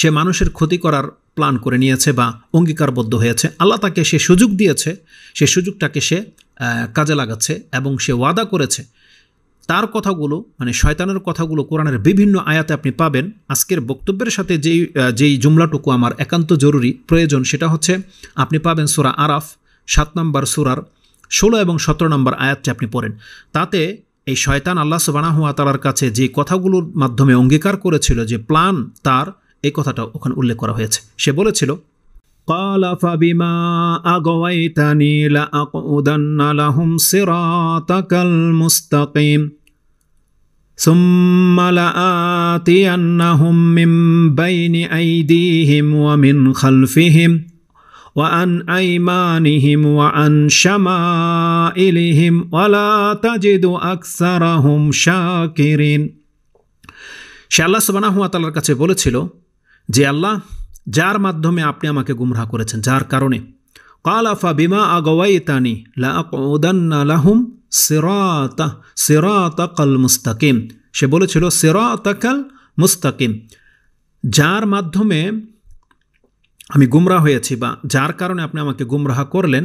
সে মানুষের ক্ষতি করার প্ল্যান করে নিয়েছে বা অঙ্গীকারবদ্ধ হয়েছে আল্লাহ তাকে সে সুযোগ দিয়েছে সে সুযোগটাকে সে কাজে লাগাচ্ছে এবং সে ওয়াদা করেছে তার কথাগুলো মানে শয়তানের কথাগুলো কোরআনের বিভিন্ন আয়াতে আপনি পাবেন আজকের বক্তব্যের সাথে যেই যেই জুমলাটুকু আমার একান্ত জরুরি প্রয়োজন সেটা হচ্ছে আপনি পাবেন সুরা আরাফ সাত নম্বর সুরার ষোলো এবং সতেরো নম্বর আয়াতটি আপনি পড়েন তাতে এই শয়তান আল্লাহ তালার কাছে যে কথাগুলোর মাধ্যমে অঙ্গীকার করেছিল যে প্লান তার এই কথাটা ওখানে উল্লেখ করা হয়েছে সে বলেছিল قال فبما أغويتني لأقعدن لهم صراطك المستقيم ثم لآتينهم من بين أيديهم ومن خلفهم وأن أيمانهم وأن شمائلهم ولا تجد أكثرهم شاكرين شاء الله سبحانه وتعالى কাছে বলেছিল যে আল্লাহ যার মাধ্যমে আপনি আমাকে গুমরাহ করেছেন যার কারণে কালাফা বিমা আগওয়াই তানি লাহুম সেরাতা সেরাতাকাল মুস্তাকিম সে বলেছিল সেরাতাকাল মুস্তাকিম যার মাধ্যমে আমি গুমরা হয়েছি বা যার কারণে আপনি আমাকে গুমরাহ করলেন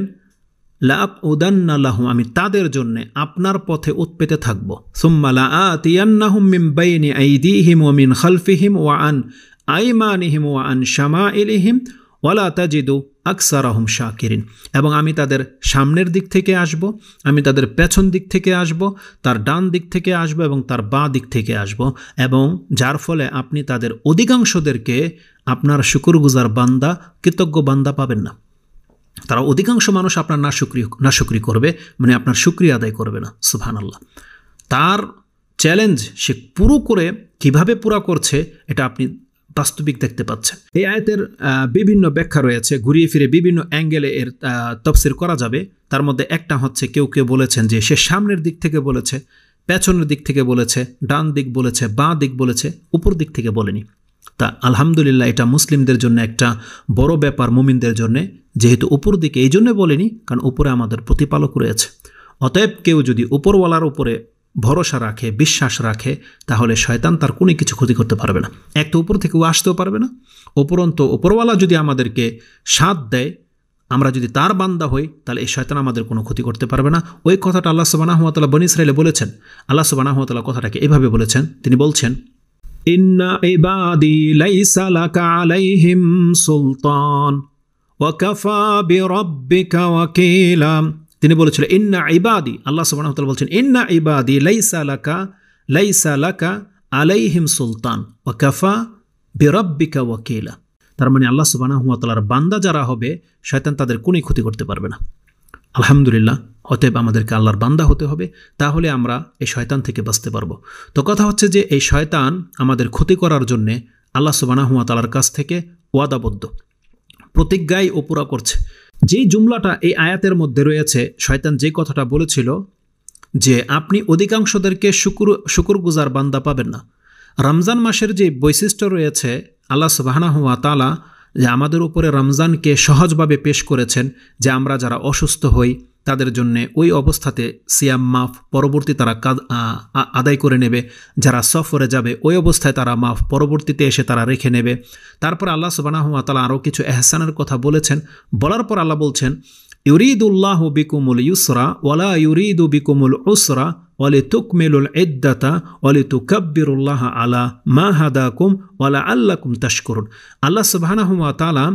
লাক উদান্না লাহু আমি তাদের জন্যে আপনার পথে উৎপেতে থাকবো সুম্মা লা আতিয়ান্নাহুম মিন বাইনি হিম ও মিন খালফিহিম ও আন আইমানিহিম ওয়া আন শামা ইলিহিম ওয়ালা তাজিদু আকসার আহম শাকিরিন এবং আমি তাদের সামনের দিক থেকে আসব আমি তাদের পেছন দিক থেকে আসব তার ডান দিক থেকে আসব এবং তার বাঁ দিক থেকে আসব এবং যার ফলে আপনি তাদের অধিকাংশদেরকে আপনার শুকুরগুজার বান্দা কৃতজ্ঞ বান্দা পাবেন না তারা অধিকাংশ মানুষ আপনার না সুক্রিয় না সুক্রি করবে মানে আপনার সুক্রিয় আদায় করবে না সুফহান আল্লাহ তার চ্যালেঞ্জ সে পুরো করে কিভাবে পুরা করছে এটা আপনি বাস্তবিক দেখতে পাচ্ছেন এই আয়তের বিভিন্ন ব্যাখ্যা রয়েছে ঘুরিয়ে ফিরে বিভিন্ন অ্যাঙ্গেলে এর তফসির করা যাবে তার মধ্যে একটা হচ্ছে কেউ কেউ বলেছেন যে সে সামনের দিক থেকে বলেছে পেছনের দিক থেকে বলেছে ডান দিক বলেছে বাঁ দিক বলেছে উপর দিক থেকে বলেনি তা আলহামদুলিল্লাহ এটা মুসলিমদের জন্য একটা বড় ব্যাপার মুমিনদের জন্যে যেহেতু উপর দিকে এই জন্যে বলেনি কারণ উপরে আমাদের প্রতিপালক রয়েছে অতএব কেউ যদি উপরওয়ালার উপরে ভরসা রাখে বিশ্বাস রাখে তাহলে শয়তান তার কোনো কিছু ক্ষতি করতে পারবে না এক তো উপর থেকে ও আসতেও পারবে না উপরন্ত ওপরওয়ালা যদি আমাদেরকে সাথ দেয় আমরা যদি তার বান্দা হই তাহলে এই শয়তান আমাদের কোনো ক্ষতি করতে পারবে না ওই কথাটা আল্লাহ আহমতাল্লাহ বন ইসরাইলে বলেছেন আল্লাহ আহমতাল্লাহ কথাটাকে এভাবে বলেছেন তিনি বলছেন ইন্না আলাইহিম সুলতান ওয়াকাফা তিনি বলেছিল ইন্না ইবাদি আল্লাহ সুবাহ বলছেন ইন্না ইবাদি লাইসা লাকা লাইসা আলাই আলাইহিম সুলতান ও কফা বেরব্বিকা ওয়াকিলা তার মানে আল্লাহ তালার বান্দা যারা হবে শয়তান তাদের কোনোই ক্ষতি করতে পারবে না আলহামদুলিল্লাহ অতএব আমাদেরকে আল্লাহর বান্দা হতে হবে তাহলে আমরা এই শয়তান থেকে বাঁচতে পারবো তো কথা হচ্ছে যে এই শয়তান আমাদের ক্ষতি করার জন্যে আল্লাহ তালার কাছ থেকে ওয়াদাবদ্ধ প্রতিজ্ঞায় ও পুরা করছে যেই জুমলাটা এই আয়াতের মধ্যে রয়েছে শয়তান যে কথাটা বলেছিল যে আপনি অধিকাংশদেরকে শুকুর শুকুরগুজার বান্দা পাবেন না রমজান মাসের যে বৈশিষ্ট্য রয়েছে আল্লাহ হুয়া তালা যে আমাদের উপরে রমজানকে সহজভাবে পেশ করেছেন যে আমরা যারা অসুস্থ হই তাদের জন্যে ওই অবস্থাতে সিয়াম মাফ পরবর্তী তারা আদায় করে নেবে যারা সফরে যাবে ওই অবস্থায় তারা মাফ পরবর্তীতে এসে তারা রেখে নেবে তারপর আল্লাহ সুবানাহুয়া তালা আরও কিছু এহসানের কথা বলেছেন বলার পর আল্লাহ বলছেন ইউরিদুল্লাহ বিকুমুল ইউসরা ওয়ালা ইউরিদু বিকুমুল উসরা তুক মিলুল ইদ্দাতা অলি তু কাব্বিরুল্লাহ আলা মা হাদাকুম ওয়ালা কুম তাশকরুন আল্লাহ সুবাহানাহুয়া তালা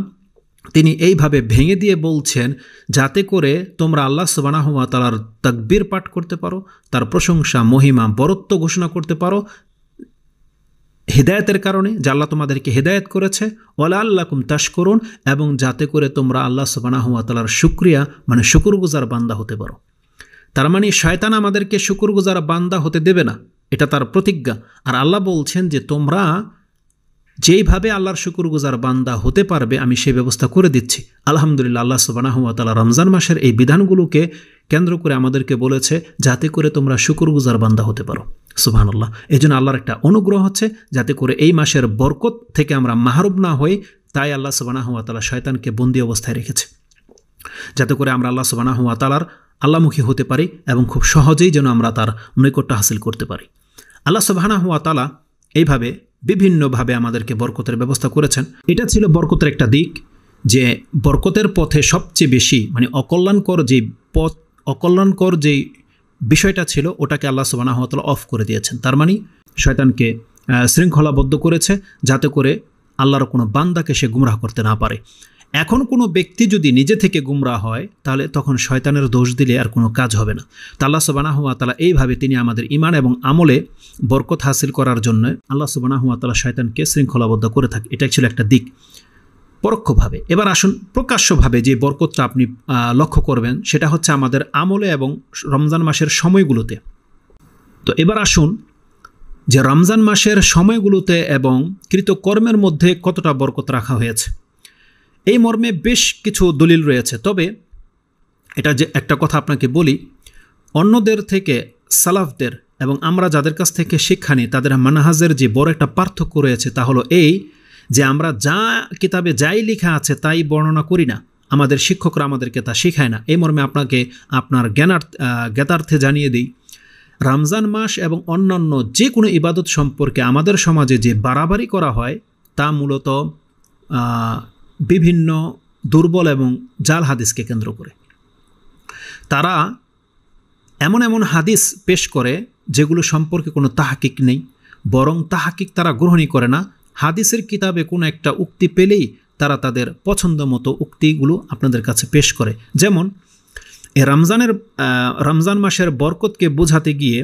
তিনি এইভাবে ভেঙে দিয়ে বলছেন যাতে করে তোমরা আল্লাহ সুবানাহুয়া তালার তাকবীর পাঠ করতে পারো তার প্রশংসা মহিমা বরত্ব ঘোষণা করতে পারো হৃদায়তের কারণে যা আল্লাহ তোমাদেরকে হৃদায়ত করেছে ওলা আল্লাহকুম তাস করুন এবং যাতে করে তোমরা আল্লাহ সুবানাহুয়া তালার শুক্রিয়া মানে শুকুরগুজার বান্দা হতে পারো তার মানে শয়তান আমাদেরকে শুকুরগুজার বান্দা হতে দেবে না এটা তার প্রতিজ্ঞা আর আল্লাহ বলছেন যে তোমরা যেইভাবে আল্লাহর শুকুরগুজার বান্দা হতে পারবে আমি সেই ব্যবস্থা করে দিচ্ছি আলহামদুলিল্লাহ আল্লাহ সুবানাহতালা রমজান মাসের এই বিধানগুলোকে কেন্দ্র করে আমাদেরকে বলেছে যাতে করে তোমরা শুকুরগুজার বান্দা হতে পারো সুবাহান্লাহ এই জন্য আল্লাহর একটা অনুগ্রহ হচ্ছে যাতে করে এই মাসের বরকত থেকে আমরা মাহরুব না হই তাই আল্লাহ সুবানাহতালা শয়তানকে বন্দি অবস্থায় রেখেছে যাতে করে আমরা আল্লাহ সুবানাহতালার আল্লামুখী হতে পারি এবং খুব সহজেই যেন আমরা তার নৈকট্য হাসিল করতে পারি আল্লাহ সুবাহানা তালা এইভাবে বিভিন্নভাবে আমাদেরকে বরকতের ব্যবস্থা করেছেন এটা ছিল বরকতের একটা দিক যে বরকতের পথে সবচেয়ে বেশি মানে অকল্যাণকর যে পথ অকল্যাণকর যেই বিষয়টা ছিল ওটাকে আল্লাহ সুবানাহতালা অফ করে দিয়েছেন তার মানে শয়তানকে শৃঙ্খলাবদ্ধ করেছে যাতে করে আল্লাহর কোনো বান্দাকে সে গুমরাহ করতে না পারে এখন কোনো ব্যক্তি যদি নিজে থেকে গুমরা হয় তাহলে তখন শয়তানের দোষ দিলে আর কোনো কাজ হবে না তাল্লা সুবানা হুয়া তালা এইভাবে তিনি আমাদের ইমান এবং আমলে বরকত হাসিল করার জন্য আল্লাহ সুবানা হুয়া তালা শয়তানকে শৃঙ্খলাবদ্ধ করে থাকে এটা ছিল একটা দিক পরোক্ষভাবে এবার আসুন প্রকাশ্যভাবে যে বরকতটা আপনি লক্ষ্য করবেন সেটা হচ্ছে আমাদের আমলে এবং রমজান মাসের সময়গুলোতে তো এবার আসুন যে রমজান মাসের সময়গুলোতে এবং কৃতকর্মের মধ্যে কতটা বরকত রাখা হয়েছে এই মর্মে বেশ কিছু দলিল রয়েছে তবে এটা যে একটা কথা আপনাকে বলি অন্যদের থেকে সালাফদের এবং আমরা যাদের কাছ থেকে শিক্ষা নিই তাদের মানহাজের যে বড় একটা পার্থক্য রয়েছে তা হলো এই যে আমরা যা কিতাবে যাই লেখা আছে তাই বর্ণনা করি না আমাদের শিক্ষকরা আমাদেরকে তা শেখায় না এই মর্মে আপনাকে আপনার জ্ঞানার্থ জ্ঞাতার্থে জানিয়ে দিই রমজান মাস এবং অন্যান্য যে কোনো ইবাদত সম্পর্কে আমাদের সমাজে যে বাড়াবাড়ি করা হয় তা মূলত বিভিন্ন দুর্বল এবং জাল হাদিসকে কেন্দ্র করে তারা এমন এমন হাদিস পেশ করে যেগুলো সম্পর্কে কোনো তাহাকিক নেই বরং তাহাকিক তারা গ্রহণই করে না হাদিসের কিতাবে কোনো একটা উক্তি পেলেই তারা তাদের পছন্দ মতো উক্তিগুলো আপনাদের কাছে পেশ করে যেমন এ রমজানের রমজান মাসের বরকতকে বোঝাতে গিয়ে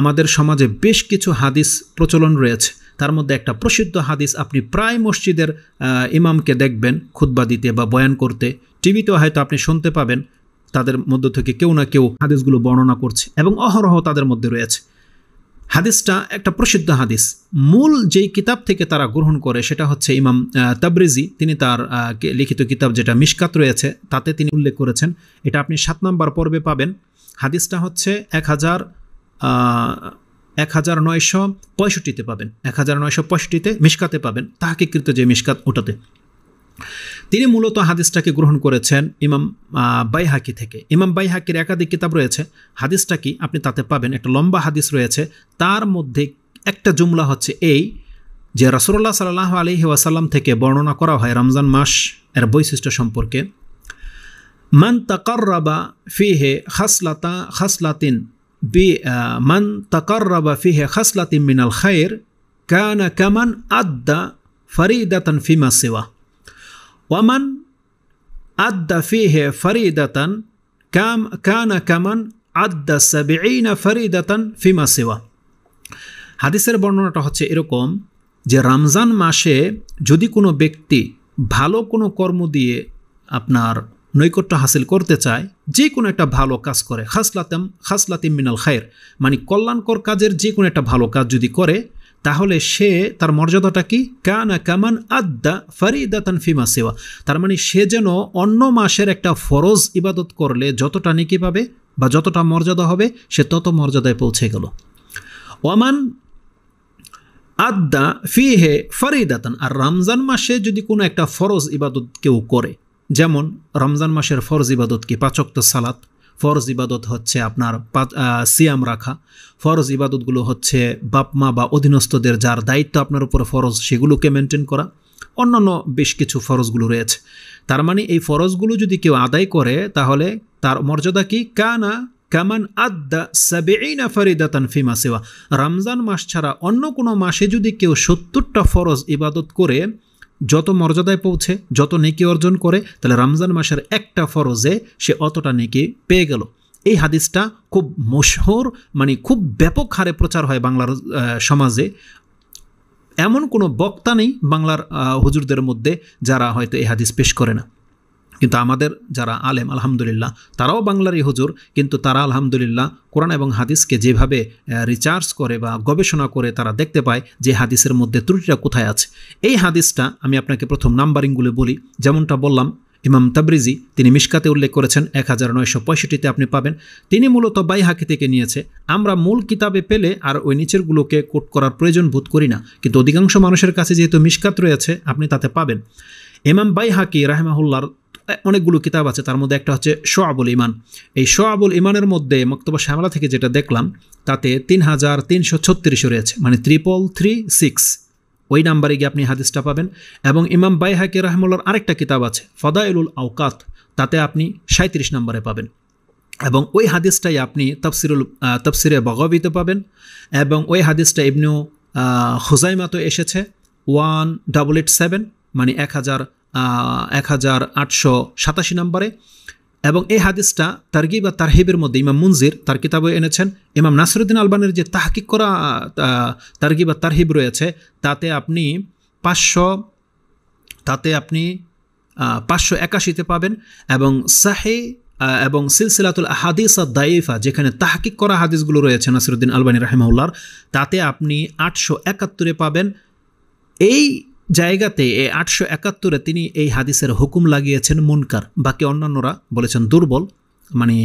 আমাদের সমাজে বেশ কিছু হাদিস প্রচলন রয়েছে তার মধ্যে একটা প্রসিদ্ধ হাদিস আপনি প্রায় মসজিদের ইমামকে দেখবেন খুদ্া দিতে বা বয়ান করতে টিভিতেও হয়তো আপনি শুনতে পাবেন তাদের মধ্য থেকে কেউ না কেউ হাদিসগুলো বর্ণনা করছে এবং অহরহ তাদের মধ্যে রয়েছে হাদিসটা একটা প্রসিদ্ধ হাদিস মূল যেই কিতাব থেকে তারা গ্রহণ করে সেটা হচ্ছে ইমাম তাবরিজি তিনি তার লিখিত কিতাব যেটা মিসকাত রয়েছে তাতে তিনি উল্লেখ করেছেন এটা আপনি সাত নম্বর পর্বে পাবেন হাদিসটা হচ্ছে এক হাজার এক হাজার নয়শো পঁয়ষট্টিতে পাবেন এক হাজার নয়শো পঁয়ষট্টিতে মিসকাতে পাবেন তাহাকিকৃত যে মিসকাত ওটাতে তিনি মূলত হাদিসটাকে গ্রহণ করেছেন ইমাম বাইহাকি থেকে ইমাম বাইহাকির একাধিক কিতাব রয়েছে হাদিসটা কি আপনি তাতে পাবেন একটা লম্বা হাদিস রয়েছে তার মধ্যে একটা জুমলা হচ্ছে এই যে রাসুল্লাহ সাল্লাহ আলহি ওয়াসাল্লাম থেকে বর্ণনা করা হয় রমজান মাস এর বৈশিষ্ট্য সম্পর্কে মান ফি ফিহে খাসলাতা খাসলাতিন মান تقرب فيه خصلة মিনাল الخير كان কামান أدى فريدة ফিমা সেওয়া ওয়ামান أدى فيه فريدة কাম كان كمن أدى سبعين فريدة ফিমা সেওয়া হাদিসের বর্ণনাটা হচ্ছে এরকম যে রমজান মাসে যদি কোনো ব্যক্তি ভালো কোনো কর্ম দিয়ে আপনার নৈকট্য হাসিল করতে চায় যে কোনো একটা ভালো কাজ করে খাসলাতেম খাসলাতিম মিনাল খায়ের মানে কল্যাণকর কাজের যে কোনো একটা ভালো কাজ যদি করে তাহলে সে তার মর্যাদাটা কি কানা কামান আদ্দা ফারিদা তানফিমা সেওয়া তার মানে সে যেন অন্য মাসের একটা ফরজ ইবাদত করলে যতটা নেকি পাবে বা যতটা মর্যাদা হবে সে তত মর্যাদায় পৌঁছে গেল ওয়ামান আদ্দা ফি হে ফারিদাতান আর রমজান মাসে যদি কোনো একটা ফরজ ইবাদত কেউ করে যেমন রমজান মাসের ফরজ ইবাদত কি পাচক্ত সালাত ফরজ ইবাদত হচ্ছে আপনার সিয়াম রাখা ফরজ ইবাদতগুলো হচ্ছে বাপমা বা অধীনস্থদের যার দায়িত্ব আপনার উপরে ফরজ সেগুলোকে মেনটেন করা অন্যান্য বেশ কিছু ফরজগুলো রয়েছে তার মানে এই ফরজগুলো যদি কেউ আদায় করে তাহলে তার মর্যাদা কি কানা কামান আদ্দা সাবেইনা ফারিদাতান ফিমা সেওয়া রমজান মাস ছাড়া অন্য কোনো মাসে যদি কেউ সত্তরটা ফরজ ইবাদত করে যত মর্যাদায় পৌঁছে যত নেকি অর্জন করে তাহলে রমজান মাসের একটা ফরজে সে অতটা নেকি পেয়ে গেল এই হাদিসটা খুব মশহর মানে খুব ব্যাপক হারে প্রচার হয় বাংলার সমাজে এমন কোনো বক্তা নেই বাংলার হুজুরদের মধ্যে যারা হয়তো এই হাদিস পেশ করে না কিন্তু আমাদের যারা আলেম আলহামদুলিল্লাহ তারাও বাংলারই হুজুর কিন্তু তারা আলহামদুলিল্লাহ কোরআন এবং হাদিসকে যেভাবে রিচার্জ করে বা গবেষণা করে তারা দেখতে পায় যে হাদিসের মধ্যে ত্রুটিটা কোথায় আছে এই হাদিসটা আমি আপনাকে প্রথম নাম্বারিংগুলো বলি যেমনটা বললাম ইমাম তাবরিজি তিনি মিশকাতে উল্লেখ করেছেন এক হাজার নয়শো পঁয়ষট্টিতে আপনি পাবেন তিনি মূলত বাইহাকি থেকে নিয়েছে আমরা মূল কিতাবে পেলে আর ওই নিচেরগুলোকে কোট করার প্রয়োজন বোধ করি না কিন্তু অধিকাংশ মানুষের কাছে যেহেতু মিশকাত রয়েছে আপনি তাতে পাবেন ইমাম বাইহাকি রাহেমাহুল্লার অনেকগুলো কিতাব আছে তার মধ্যে একটা হচ্ছে শোয়াবুল ইমান এই শোয়াবুল ইমানের মধ্যে মক্তবা শ্যামলা থেকে যেটা দেখলাম তাতে তিন হাজার তিনশো ছত্রিশও রয়েছে মানে ত্রিপল থ্রি সিক্স ওই নাম্বারে গিয়ে আপনি হাদিসটা পাবেন এবং ইমাম বাইহাকি রহমুল্লার আরেকটা কিতাব আছে ফদাইলুল আউকাত তাতে আপনি সাঁত্রিশ নম্বরে পাবেন এবং ওই হাদিসটাই আপনি তফসিরুল তফসিরে বগাবিতে পাবেন এবং ওই হাদিসটা এমনিও হুজাইমাতো এসেছে ওয়ান ডাবল এইট সেভেন মানে এক হাজার এক হাজার আটশো সাতাশি নম্বরে এবং এই হাদিসটা তারগিব বা তারহিবের মধ্যে ইমাম মুনজির তার কিতাবে এনেছেন ইমাম নাসরুদ্দিন আলবানের যে তাহকিক করা তারগিব বা তারহিব রয়েছে তাতে আপনি পাঁচশো তাতে আপনি পাঁচশো একাশিতে পাবেন এবং সাহে এবং সিলসিলাতুল হাদিস আর দায়েফা যেখানে তাহকিক করা হাদিসগুলো রয়েছে নাসিরুদ্দিন আলবানী রাহেমাউল্লার তাতে আপনি আটশো একাত্তরে পাবেন এই জায়গাতে এ আটশো একাত্তরে তিনি এই হাদিসের হুকুম লাগিয়েছেন মুনকার বাকি অন্যান্যরা বলেছেন দুর্বল মানে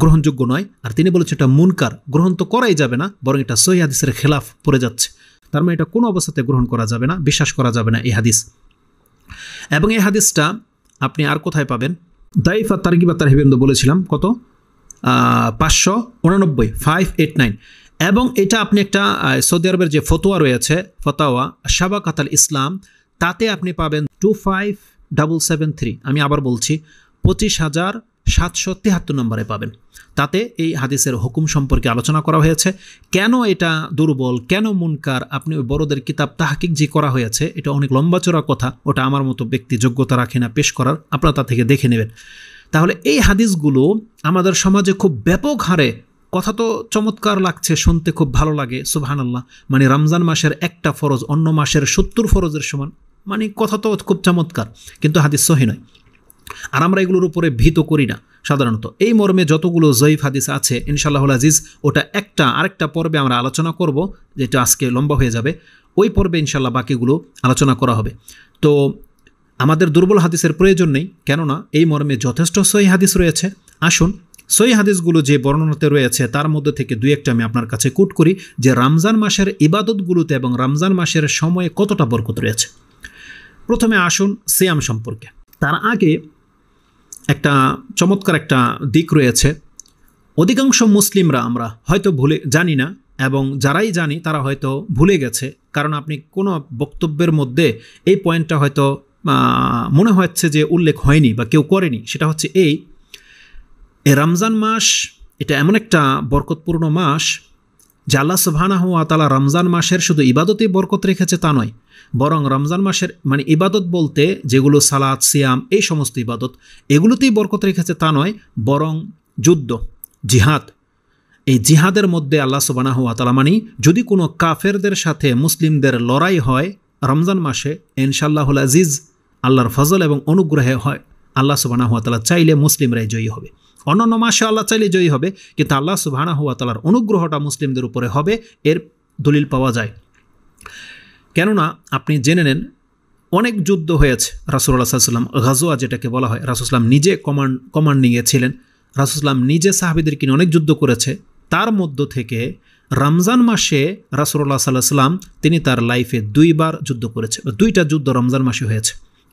গ্রহণযোগ্য নয় আর তিনি বলেছেন এটা মুনকার গ্রহণ তো করাই যাবে না বরং এটা সহি হাদিসের খেলাফ পড়ে যাচ্ছে তার মানে এটা কোনো অবস্থাতে গ্রহণ করা যাবে না বিশ্বাস করা যাবে না এই হাদিস এবং এই হাদিসটা আপনি আর কোথায় পাবেন আর তারগিবা তার হিবেন্দু বলেছিলাম কত পাঁচশো উনানব্বই ফাইভ এইট নাইন এবং এটা আপনি একটা সৌদি আরবের যে ফতোয়া রয়েছে ফতোয়া শাবাক আতাল ইসলাম তাতে আপনি পাবেন টু ফাইভ সেভেন থ্রি আমি আবার বলছি পঁচিশ হাজার সাতশো তেহাত্তর নম্বরে পাবেন তাতে এই হাদিসের হুকুম সম্পর্কে আলোচনা করা হয়েছে কেন এটা দুর্বল কেন মুনকার আপনি ওই বড়দের কিতাব তাহাকিক যে করা হয়েছে এটা অনেক লম্বা চড়া কথা ওটা আমার মতো ব্যক্তি যোগ্যতা রাখে না পেশ করার আপনারা তা থেকে দেখে নেবেন তাহলে এই হাদিসগুলো আমাদের সমাজে খুব ব্যাপক হারে কথা তো চমৎকার লাগছে শুনতে খুব ভালো লাগে সুবহান আল্লাহ মানে রমজান মাসের একটা ফরজ অন্য মাসের সত্তর ফরজের সমান মানে কথা তো খুব চমৎকার কিন্তু হাদিস সহি নয় আর আমরা এগুলোর উপরে ভীত করি না সাধারণত এই মর্মে যতগুলো জয়ীফ হাদিস আছে ইনশাল্লাহ আজিজ ওটা একটা আরেকটা পর্বে আমরা আলোচনা করব যেটা আজকে লম্বা হয়ে যাবে ওই পর্বে ইনশাল্লাহ বাকিগুলো আলোচনা করা হবে তো আমাদের দুর্বল হাদিসের প্রয়োজন নেই কেননা এই মর্মে যথেষ্ট সহি হাদিস রয়েছে আসুন সই হাদিসগুলো যে বর্ণনাতে রয়েছে তার মধ্যে থেকে দুই একটা আমি আপনার কাছে কুট করি যে রমজান মাসের ইবাদতগুলোতে এবং রমজান মাসের সময়ে কতটা বরকত রয়েছে প্রথমে আসুন সিয়াম সম্পর্কে তার আগে একটা চমৎকার একটা দিক রয়েছে অধিকাংশ মুসলিমরা আমরা হয়তো ভুলে জানি না এবং যারাই জানি তারা হয়তো ভুলে গেছে কারণ আপনি কোনো বক্তব্যের মধ্যে এই পয়েন্টটা হয়তো মনে হচ্ছে যে উল্লেখ হয়নি বা কেউ করেনি সেটা হচ্ছে এই এ রমজান মাস এটা এমন একটা বরকতপূর্ণ মাস যে আল্লাহ হওয়া তালা রমজান মাসের শুধু ইবাদতেই বরকত রেখেছে তা নয় বরং রমজান মাসের মানে ইবাদত বলতে যেগুলো সালাদ সিয়াম এই সমস্ত ইবাদত এগুলোতেই বরকত রেখেছে তা নয় বরং যুদ্ধ জিহাদ এই জিহাদের মধ্যে আল্লাহ হওয়া আতালা মানি যদি কোনো কাফেরদের সাথে মুসলিমদের লড়াই হয় রমজান মাসে ইনশাল্লাহ আজিজ আল্লাহর ফজল এবং অনুগ্রহে হয় আল্লাহ সুবানাহ আতালা চাইলে মুসলিমরাই জয়ী হবে অন্যান্য মাসে আল্লাহ চাইলে জয়ী হবে কিন্তু আল্লাহ সুবাহানা হুয়া তালার অনুগ্রহটা মুসলিমদের উপরে হবে এর দলিল পাওয়া যায় কেননা আপনি জেনে নেন অনেক যুদ্ধ হয়েছে রাসুল্লাহ সাল্লাম গাজোয়া যেটাকে বলা হয় রাসুসলাম নিজে কমান্ড কমান্ডিংয়ে ছিলেন রাসুসলাম নিজে সাহাবিদের কিনে অনেক যুদ্ধ করেছে তার মধ্য থেকে রমজান মাসে রাসুল্লাহ সাল্লাহ সাল্লাম তিনি তার লাইফে দুইবার যুদ্ধ করেছে দুইটা যুদ্ধ রমজান মাসে হয়েছে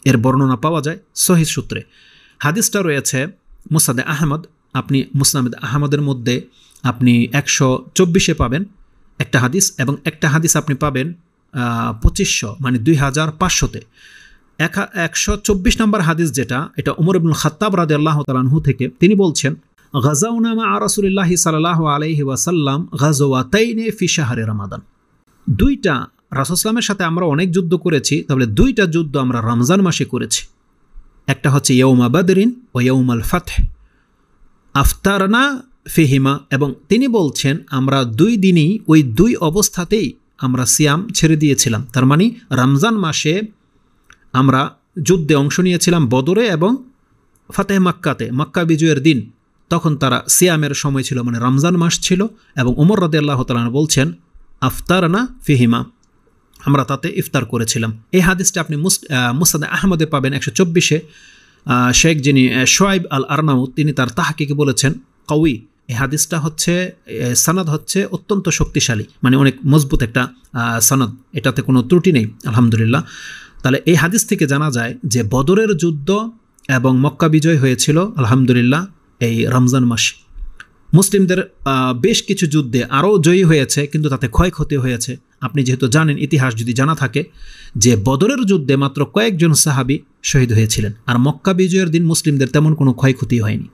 এর বর্ণনা পাওয়া যায় সহিদ সূত্রে হাদিসটা রয়েছে মুসাদে আহমদ আপনি মুসনামেদ আহমদের মধ্যে আপনি একশো চব্বিশে পাবেন একটা হাদিস এবং একটা হাদিস আপনি পাবেন পঁচিশশো মানে দুই হাজার পাঁচশোতে এক একশো চব্বিশ নম্বর হাদিস যেটা এটা উমর ইবুল খাত্তাব রাজি আল্লাহ তালাহু থেকে তিনি বলছেন গাজাউনামা আর রসুলিল্লাহি সাল্লাহ আলহি ওয়াসাল্লাম গাজোয়াতাইনে ফিসাহারে রামাদান দুইটা রাসুসলামের সাথে আমরা অনেক যুদ্ধ করেছি তাহলে দুইটা যুদ্ধ আমরা রমজান মাসে করেছি একটা হচ্ছে ইয়ৌমা বাদরিন ও ইয়ৌমাল ফাতহ আফতারনা ফেহিমা এবং তিনি বলছেন আমরা দুই দিনই ওই দুই অবস্থাতেই আমরা সিয়াম ছেড়ে দিয়েছিলাম তার মানে রমজান মাসে আমরা যুদ্ধে অংশ নিয়েছিলাম বদরে এবং ফাতেহ মাক্কাতে মাক্কা বিজয়ের দিন তখন তারা সিয়ামের সময় ছিল মানে রমজান মাস ছিল এবং উমর রদে আল্লাহ তালা বলছেন আফতারানা ফিহিমা আমরা তাতে ইফতার করেছিলাম এই হাদিসটা আপনি মুসাদ আহমদে পাবেন একশো চব্বিশে শেখ যিনি শোয়েব আল আরনাউ তিনি তার তাহাকিকে বলেছেন কউই এই হাদিসটা হচ্ছে সানাদ হচ্ছে অত্যন্ত শক্তিশালী মানে অনেক মজবুত একটা সানাদ এটাতে কোনো ত্রুটি নেই আলহামদুলিল্লাহ তাহলে এই হাদিস থেকে জানা যায় যে বদরের যুদ্ধ এবং মক্কা বিজয় হয়েছিল আলহামদুলিল্লাহ এই রমজান মাসে মুসলিমদের বেশ কিছু যুদ্ধে আরও জয়ী হয়েছে কিন্তু তাতে ক্ষয়ক্ষতি হয়েছে আপনি যেহেতু জানেন ইতিহাস যদি জানা থাকে যে বদরের যুদ্ধে মাত্র কয়েকজন সাহাবি শহীদ হয়েছিলেন আর মক্কা বিজয়ের দিন মুসলিমদের তেমন কোনো ক্ষয়ক্ষতি হয়নি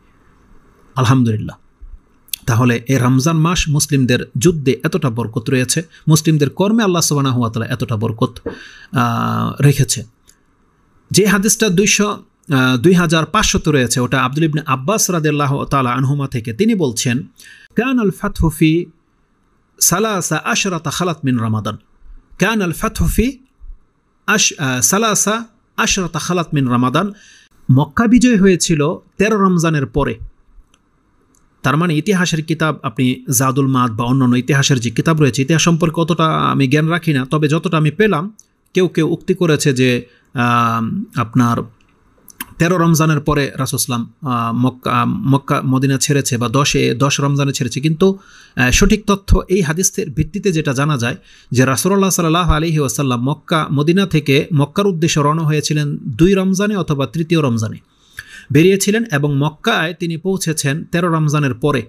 আলহামদুলিল্লাহ তাহলে এ রমজান মাস মুসলিমদের যুদ্ধে এতটা বরকত রয়েছে মুসলিমদের কর্মে আল্লাহ সোবানা হুয়াতলা এতটা বরকত রেখেছে যে হাদিসটা দুইশো দুই হাজার পাঁচশত রয়েছে ওটা আব্দুল ইবনে আব্বাস রাদেল্লাহ তালা আনহুমা থেকে তিনি বলছেন কান আল ফাতহফি সালাসা আশরাত খালাত মিন রামাদান কান আশ সালাসা আশরাত খালাত মিন রামাদান মক্কা বিজয় হয়েছিল তেরো রমজানের পরে তার মানে ইতিহাসের কিতাব আপনি জাদুল মাদ বা অন্যান্য ইতিহাসের যে কিতাব রয়েছে ইতিহাস সম্পর্কে অতটা আমি জ্ঞান রাখি না তবে যতটা আমি পেলাম কেউ কেউ উক্তি করেছে যে আপনার তেরো রমজানের পরে রাসুসলাম মক্কা মক্কা মদিনা ছেড়েছে বা দশে দশ রমজানে ছেড়েছে কিন্তু সঠিক তথ্য এই হাদিসের ভিত্তিতে যেটা জানা যায় যে রাসুল্লাহ সাল্লাহ আলহি ওয়াসাল্লাম মক্কা মদিনা থেকে মক্কার উদ্দেশ্যে রওনা হয়েছিলেন দুই রমজানে অথবা তৃতীয় রমজানে বেরিয়েছিলেন এবং মক্কায় তিনি পৌঁছেছেন তেরো রমজানের পরে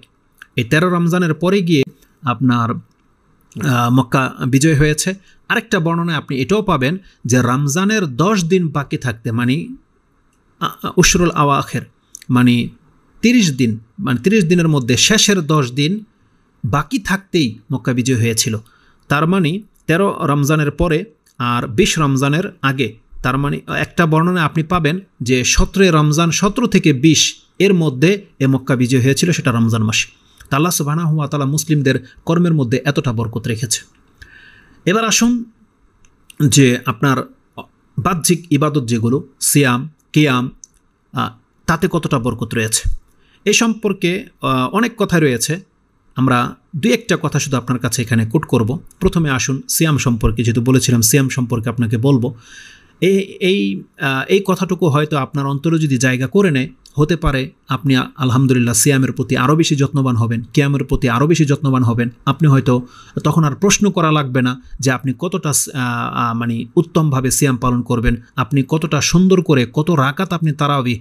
এই তেরো রমজানের পরে গিয়ে আপনার মক্কা বিজয় হয়েছে আরেকটা বর্ণনায় আপনি এটাও পাবেন যে রমজানের দশ দিন বাকি থাকতে মানে উশরুল আওয়াখের মানে তিরিশ দিন মানে তিরিশ দিনের মধ্যে শেষের দশ দিন বাকি থাকতেই মক্কা বিজয় হয়েছিল তার মানে তেরো রমজানের পরে আর বিশ রমজানের আগে তার মানে একটা বর্ণনা আপনি পাবেন যে সতেরোই রমজান সতেরো থেকে বিশ এর মধ্যে এ মক্কা বিজয় হয়েছিল সেটা রমজান মাসে তাল্লা সুবাহানা হুয়া তালা মুসলিমদের কর্মের মধ্যে এতটা বরকত রেখেছে এবার আসুন যে আপনার বাহ্যিক ইবাদত যেগুলো সিয়াম কিয়াম তাতে কতটা বরকত রয়েছে এ সম্পর্কে অনেক কথা রয়েছে আমরা দুই একটা কথা শুধু আপনার কাছে এখানে কোট করব প্রথমে আসুন সিয়াম সম্পর্কে যেহেতু বলেছিলাম সিয়াম সম্পর্কে আপনাকে বলবো এই এই এই কথাটুকু হয়তো আপনার অন্তরে যদি জায়গা করে নেয় হতে পারে আপনি আলহামদুলিল্লাহ সিয়ামের প্রতি আরও বেশি যত্নবান হবেন ক্যামের প্রতি আরও বেশি যত্নবান হবেন আপনি হয়তো তখন আর প্রশ্ন করা লাগবে না যে আপনি কতটা মানে উত্তমভাবে সিয়াম পালন করবেন আপনি কতটা সুন্দর করে কত রাকাত আপনি তারাবি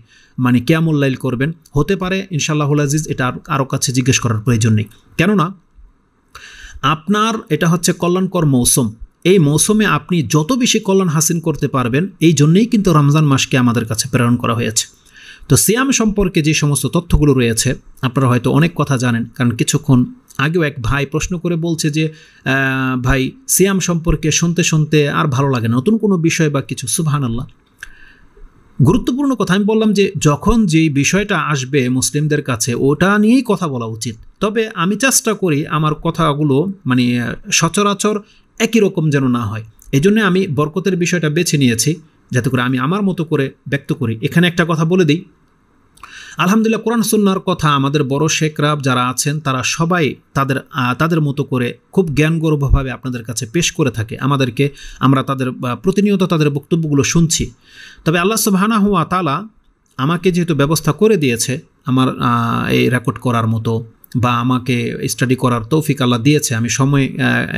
মানে ক্যামুল্লাইল করবেন হতে পারে ইনশাল্লাহুল আজিজ এটা আরও কাছে জিজ্ঞেস করার প্রয়োজন নেই কেননা আপনার এটা হচ্ছে কল্যাণকর মৌসুম এই মৌসুমে আপনি যত বেশি কল্যাণ হাসিল করতে পারবেন এই জন্যেই কিন্তু রমজান মাসকে আমাদের কাছে প্রেরণ করা হয়েছে তো সিয়াম সম্পর্কে যে সমস্ত তথ্যগুলো রয়েছে আপনারা হয়তো অনেক কথা জানেন কারণ কিছুক্ষণ আগেও এক ভাই প্রশ্ন করে বলছে যে ভাই সিয়াম সম্পর্কে শুনতে শুনতে আর ভালো লাগে না নতুন কোনো বিষয় বা কিছু সুবহান আল্লাহ গুরুত্বপূর্ণ কথা আমি বললাম যে যখন যেই বিষয়টা আসবে মুসলিমদের কাছে ওটা নিয়েই কথা বলা উচিত তবে আমি চেষ্টা করি আমার কথাগুলো মানে সচরাচর একই রকম যেন না হয় এই জন্য আমি বরকতের বিষয়টা বেছে নিয়েছি যাতে করে আমি আমার মতো করে ব্যক্ত করি এখানে একটা কথা বলে দিই আলহামদুলিল্লাহ কোরআন সুন্নার কথা আমাদের বড় শেখরাব যারা আছেন তারা সবাই তাদের তাদের মতো করে খুব জ্ঞানগর্ভভাবে আপনাদের কাছে পেশ করে থাকে আমাদেরকে আমরা তাদের প্রতিনিয়ত তাদের বক্তব্যগুলো শুনছি তবে আল্লাহ সুবাহানা হুয়া তালা আমাকে যেহেতু ব্যবস্থা করে দিয়েছে আমার এই রেকর্ড করার মতো বা আমাকে স্টাডি করার তৌফিক আল্লাহ দিয়েছে আমি সময়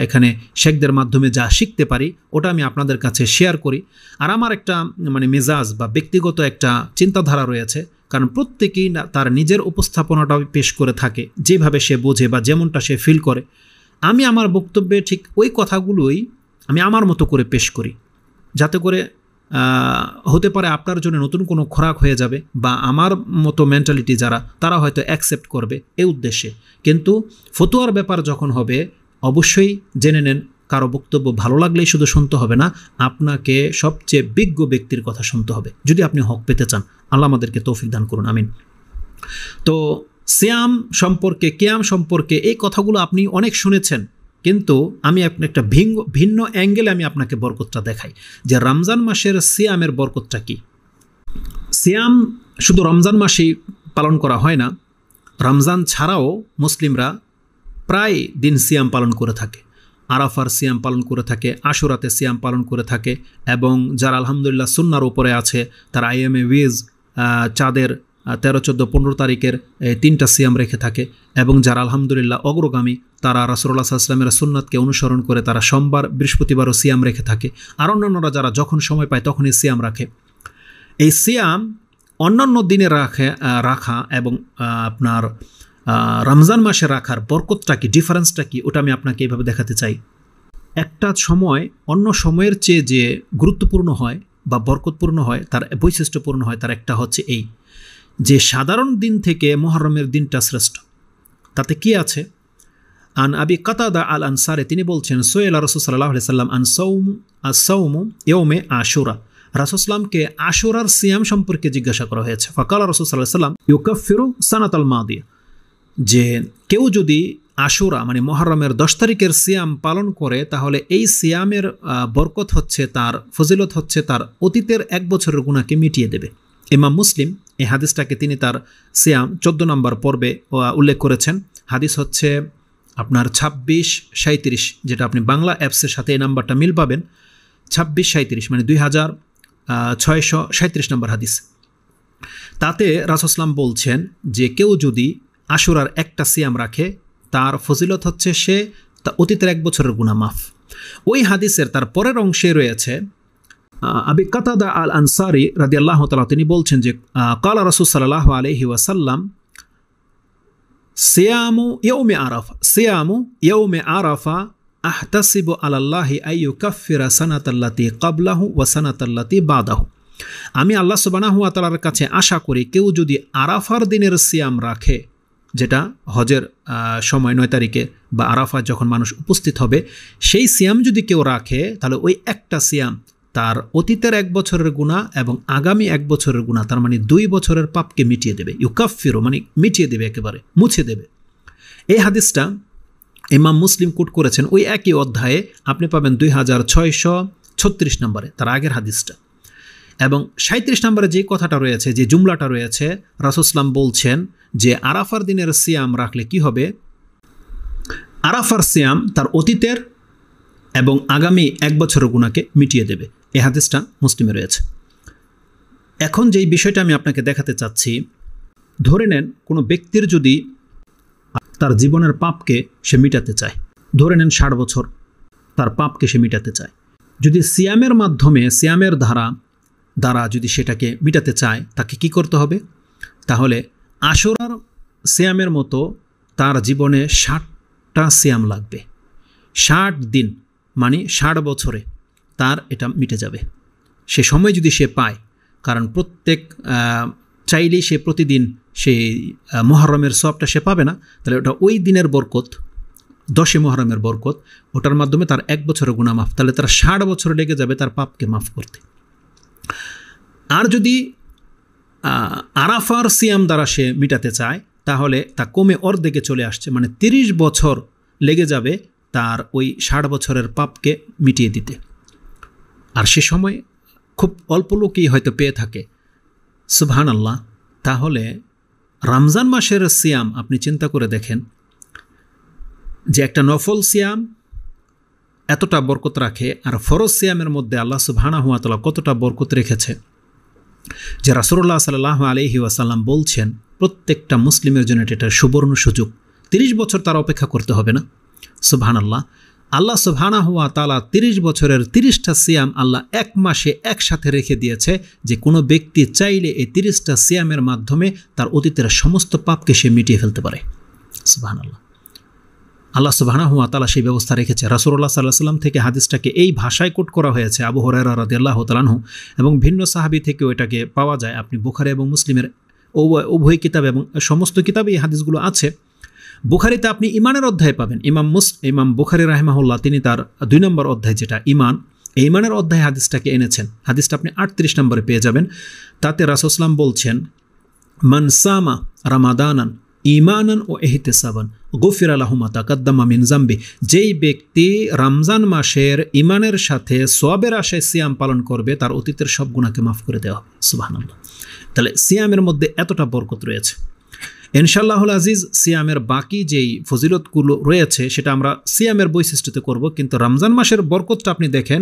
এখানে শেখদের মাধ্যমে যা শিখতে পারি ওটা আমি আপনাদের কাছে শেয়ার করি আর আমার একটা মানে মেজাজ বা ব্যক্তিগত একটা চিন্তাধারা রয়েছে কারণ প্রত্যেকেই তার নিজের উপস্থাপনাটা পেশ করে থাকে যেভাবে সে বোঝে বা যেমনটা সে ফিল করে আমি আমার বক্তব্যে ঠিক ওই কথাগুলোই আমি আমার মতো করে পেশ করি যাতে করে হতে পারে আপনার জন্য নতুন কোনো খোরাক হয়ে যাবে বা আমার মতো মেন্টালিটি যারা তারা হয়তো অ্যাকসেপ্ট করবে এ উদ্দেশ্যে কিন্তু ফতুয়ার ব্যাপার যখন হবে অবশ্যই জেনে নেন কারো বক্তব্য ভালো লাগলেই শুধু শুনতে হবে না আপনাকে সবচেয়ে বিজ্ঞ ব্যক্তির কথা শুনতে হবে যদি আপনি হক পেতে চান আল্লাহ আমাদেরকে তৌফিক দান করুন আমিন তো সিয়াম সম্পর্কে কেয়াম সম্পর্কে এই কথাগুলো আপনি অনেক শুনেছেন কিন্তু আমি একটা ভিঙ্গ ভিন্ন অ্যাঙ্গেলে আমি আপনাকে বরকতটা দেখাই যে রমজান মাসের সিয়ামের বরকতটা কি সিয়াম শুধু রমজান মাসেই পালন করা হয় না রমজান ছাড়াও মুসলিমরা প্রায় দিন সিয়াম পালন করে থাকে আরাফার সিয়াম পালন করে থাকে আশুরাতে সিয়াম পালন করে থাকে এবং যারা আলহামদুলিল্লাহ সুন্নার উপরে আছে তারা আইএমএ উইজ চাঁদের তেরো চোদ্দো পনেরো তারিখের তিনটা সিয়াম রেখে থাকে এবং যারা আলহামদুলিল্লাহ অগ্রগামী তারা রাসুল্লাহ আসলামের সুন্নাতকে অনুসরণ করে তারা সোমবার বৃহস্পতিবারও সিয়াম রেখে থাকে আর অন্যান্যরা যারা যখন সময় পায় তখনই সিয়াম রাখে এই সিয়াম অন্যান্য দিনে রাখে রাখা এবং আপনার রমজান মাসে রাখার বরকতটা কি ডিফারেন্সটা কি ওটা আমি আপনাকে এইভাবে দেখাতে চাই একটা সময় অন্য সময়ের চেয়ে যে গুরুত্বপূর্ণ হয় বা বরকতপূর্ণ হয় তার বৈশিষ্ট্যপূর্ণ হয় তার একটা হচ্ছে এই যে সাধারণ দিন থেকে মহরমের দিনটা শ্রেষ্ঠ তাতে কি আছে আন আবি কাতাদা আল আনসারে তিনি বলছেন সোয়েলা রসুসাল্লাহ সাল্লাম আন সৌম আ সৌম ইউমে আশুরা রাসুসলামকে আশুরার সিয়াম সম্পর্কে জিজ্ঞাসা করা হয়েছে ফকাল রসুসাল্লাহ সাল্লাম ইউকাফিরু সানাত আল দিয়ে যে কেউ যদি আশুরা মানে মহরমের দশ তারিখের সিয়াম পালন করে তাহলে এই সিয়ামের বরকত হচ্ছে তার ফজিলত হচ্ছে তার অতীতের এক বছরের গুণাকে মিটিয়ে দেবে ইমাম মুসলিম এই হাদিসটাকে তিনি তার সিয়াম চোদ্দ নম্বর পর্বে উল্লেখ করেছেন হাদিস হচ্ছে আপনার ছাব্বিশ সাঁত্রিশ যেটা আপনি বাংলা অ্যাপসের সাথে এই নাম্বারটা মিল পাবেন ছাব্বিশ সাঁত্রিশ মানে দুই হাজার ছয়শো সাঁত্রিশ নম্বর হাদিস তাতে রাসুসলাম বলছেন যে কেউ যদি আশুরার একটা সিয়াম রাখে তার ফজিলত হচ্ছে সে তা অতীতের এক বছরের গুণামাফ ওই হাদিসের তার পরের অংশে রয়েছে আবি কাতাদা আল আনসারি রাদি আল্লাহ তালা তিনি বলছেন যে কালা রাসুল সাল্লাহ আলহি ওয়াসাল্লাম সিয়ামু ইয়ৌমে আরাফা সিয়ামু ইয়ৌমে আরাফা আহতাসিবু আলাল্লাহি আইয়ু কাফিরা সানাতাল্লাতি কাবলাহু ওয়া সানাতাল্লাতি বাদাহু আমি আল্লাহ সুবানাহু আতালার কাছে আশা করি কেউ যদি আরাফার দিনের সিয়াম রাখে যেটা হজের সময় নয় তারিখে বা আরাফা যখন মানুষ উপস্থিত হবে সেই সিয়াম যদি কেউ রাখে তাহলে ওই একটা সিয়াম তার অতীতের এক বছরের গুণা এবং আগামী এক বছরের গুণা তার মানে দুই বছরের পাপকে মিটিয়ে দেবে ইউকাফিরো মানে মিটিয়ে দেবে একেবারে মুছে দেবে এই হাদিসটা ইমাম মুসলিম কোট করেছেন ওই একই অধ্যায়ে আপনি পাবেন দুই হাজার ছয়শো ছত্রিশ নম্বরে তার আগের হাদিসটা এবং সাঁত্রিশ নম্বরে যে কথাটা রয়েছে যে জুমলাটা রয়েছে রাসুসলাম বলছেন যে আরাফার দিনের সিয়াম রাখলে কি হবে আরাফার সিয়াম তার অতীতের এবং আগামী এক বছরের গুণাকে মিটিয়ে দেবে এ হাদিসটা মুসলিমে রয়েছে এখন যেই বিষয়টা আমি আপনাকে দেখাতে চাচ্ছি ধরে নেন কোনো ব্যক্তির যদি তার জীবনের পাপকে সে মিটাতে চায় ধরে নেন ষাট বছর তার পাপকে সে মিটাতে চায় যদি সিয়ামের মাধ্যমে সিয়ামের ধারা দ্বারা যদি সেটাকে মিটাতে চায় তাকে কি করতে হবে তাহলে আশরার সিয়ামের মতো তার জীবনে ষাটটা সিয়াম লাগবে ষাট দিন মানে ষাট বছরে তার এটা মিটে যাবে সে সময় যদি সে পায় কারণ প্রত্যেক চাইলেই সে প্রতিদিন সেই মহরমের সবটা সে পাবে না তাহলে ওটা ওই দিনের বরকত দশে মহরমের বরকত ওটার মাধ্যমে তার এক বছরের গুণা মাফ তাহলে তার ষাট বছর লেগে যাবে তার পাপকে মাফ করতে আর যদি আরাফার সিয়াম দ্বারা সে মিটাতে চায় তাহলে তা কমে অর্ধেকে চলে আসছে মানে তিরিশ বছর লেগে যাবে তার ওই ষাট বছরের পাপকে মিটিয়ে দিতে আর সে সময় খুব অল্প লোকই হয়তো পেয়ে থাকে সুবহান আল্লাহ তাহলে রমজান মাসের সিয়াম আপনি চিন্তা করে দেখেন যে একটা নফল সিয়াম এতটা বরকত রাখে আর ফরজ সিয়ামের মধ্যে আল্লাহ সুবহানা হুয়াতলা কতটা বরকত রেখেছে যে রাসুল্লাহ সাল আলহি আসাল্লাম বলছেন প্রত্যেকটা মুসলিমের জন্য এটা সুবর্ণ সুযোগ তিরিশ বছর তার অপেক্ষা করতে হবে না সুবহান আল্লাহ আল্লাহ সোভানা হুয়া তালা তিরিশ বছরের তিরিশটা সিয়াম আল্লাহ এক মাসে একসাথে রেখে দিয়েছে যে কোনো ব্যক্তি চাইলে এই তিরিশটা সিয়ামের মাধ্যমে তার অতীতের সমস্ত পাপকে সে মিটিয়ে ফেলতে পারে সুবাহান আল্লাহ আল্লাহ সুবাহানা হুয়া তালা সেই ব্যবস্থা রেখেছে রাসুল্লাহ সাল্লাহ সাল্লাম থেকে হাদিসটাকে এই ভাষায় কোট করা হয়েছে আবু হরাইরা রাদিয়াল্লাহ তালানহু এবং ভিন্ন সাহাবি থেকেও এটাকে পাওয়া যায় আপনি বুখারে এবং মুসলিমের উভয় কিতাব এবং সমস্ত কিতাবে এই হাদিসগুলো আছে বুখারিতে আপনি ইমানের অধ্যায় পাবেন ইমাম মুস ইমাম বুখারি রাহেমাহুল্লাহ তিনি তার দুই নম্বর অধ্যায় যেটা ইমান ইমানের অধ্যায় হাদিসটাকে এনেছেন হাদিসটা আপনি আটত্রিশ নম্বরে পেয়ে যাবেন তাতে রাসুসলাম বলছেন মানসামা রামাদানান ইমানান ও এহতেসাবান গফির আলাহমা তাকাদ্দামা মিনজাম্বি যেই ব্যক্তি রমজান মাসের ইমানের সাথে সোয়াবের আশায় সিয়াম পালন করবে তার অতীতের সব গুণাকে মাফ করে দেওয়া হবে সুবাহ তাহলে সিয়ামের মধ্যে এতটা বরকত রয়েছে ইনশাল্লাহুল আজিজ সিয়ামের বাকি যেই ফজিলতগুলো রয়েছে সেটা আমরা সিয়ামের বৈশিষ্ট্যতে করব কিন্তু রমজান মাসের বরকতটা আপনি দেখেন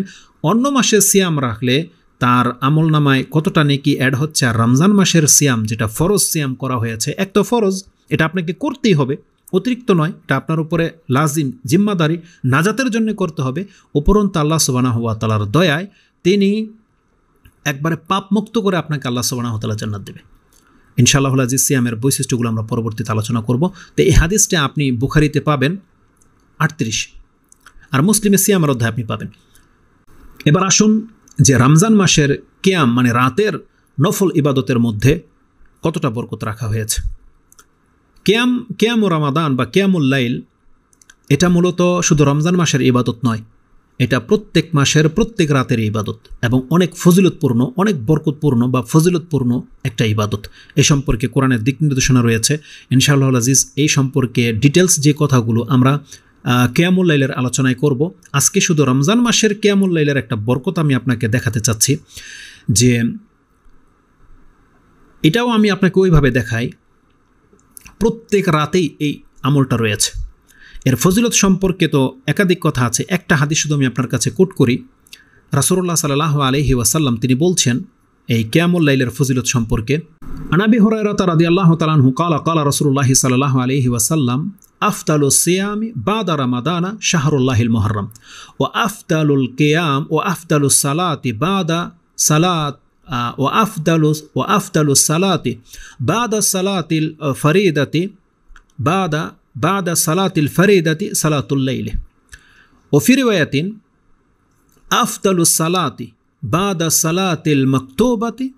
অন্য মাসে সিয়াম রাখলে তার আমল নামায় কতটা নেকি অ্যাড হচ্ছে আর রমজান মাসের সিয়াম যেটা ফরজ সিয়াম করা হয়েছে এক তো ফরজ এটা আপনাকে করতেই হবে অতিরিক্ত নয় এটা আপনার উপরে লাজিম জিম্মাদারি নাজাতের জন্য করতে হবে উপরন্ত আল্লাহ হওয়া তালার দয়ায় তিনি একবারে পাপমুক্ত করে আপনাকে আল্লাহ সুবানাহ হতলা জান্নাত দেবে ইনশাল্লাহ আজিজ সিয়ামের বৈশিষ্ট্যগুলো আমরা পরবর্তীতে আলোচনা করব তো এই হাদিসটা আপনি বুখারিতে পাবেন আটত্রিশ আর মুসলিমে সিয়ামের অধ্যায় আপনি পাবেন এবার আসুন যে রমজান মাসের কেয়াম মানে রাতের নফল ইবাদতের মধ্যে কতটা বরকত রাখা হয়েছে কেয়াম কেয়াম ও রামাদান বা কেয়াম লাইল এটা মূলত শুধু রমজান মাসের ইবাদত নয় এটা প্রত্যেক মাসের প্রত্যেক রাতের ইবাদত এবং অনেক ফজিলতপূর্ণ অনেক বরকতপূর্ণ বা ফজিলতপূর্ণ একটা ইবাদত এ সম্পর্কে কোরআনের দিক নির্দেশনা রয়েছে ইনশাআল্লাহ আজিজ এই সম্পর্কে ডিটেলস যে কথাগুলো আমরা কেয়ামুল লাইলের আলোচনায় করব আজকে শুধু রমজান মাসের কেয়ামুল লাইলের একটা বরকত আমি আপনাকে দেখাতে চাচ্ছি যে এটাও আমি আপনাকে ওইভাবে দেখাই প্রত্যেক রাতেই এই আমলটা রয়েছে এর ফজিলত সম্পর্কে তো একাধিক কথা আছে একটা হাদিস শুধু আমি আপনার কাছে কোট করি রাসুল্লাহ সাল্লাহ আলহি ওয়াসাল্লাম তিনি বলছেন এই ক্যামুল্লাইলের ফজিলত সম্পর্কে আনাবি হরাইরতা রাদি আল্লাহ তালাহু কালা কালা রসুল্লাহ সাল্লাহ আলহি ওয়াসাল্লাম আফতালু সিয়ামি বাদা রামাদানা শাহরুল্লাহিল মহরম ও আফতালুল কেয়াম ও আফতালু সালাতি বাদা সালাত ও আফদালু ও আফতালু সালাতি বাদা সালাতিল ফরিদাতি বাদা بعد صلاة الفريدة صلاة الليل وفي رواية أفضل الصلاة بعد صلاة المكتوبة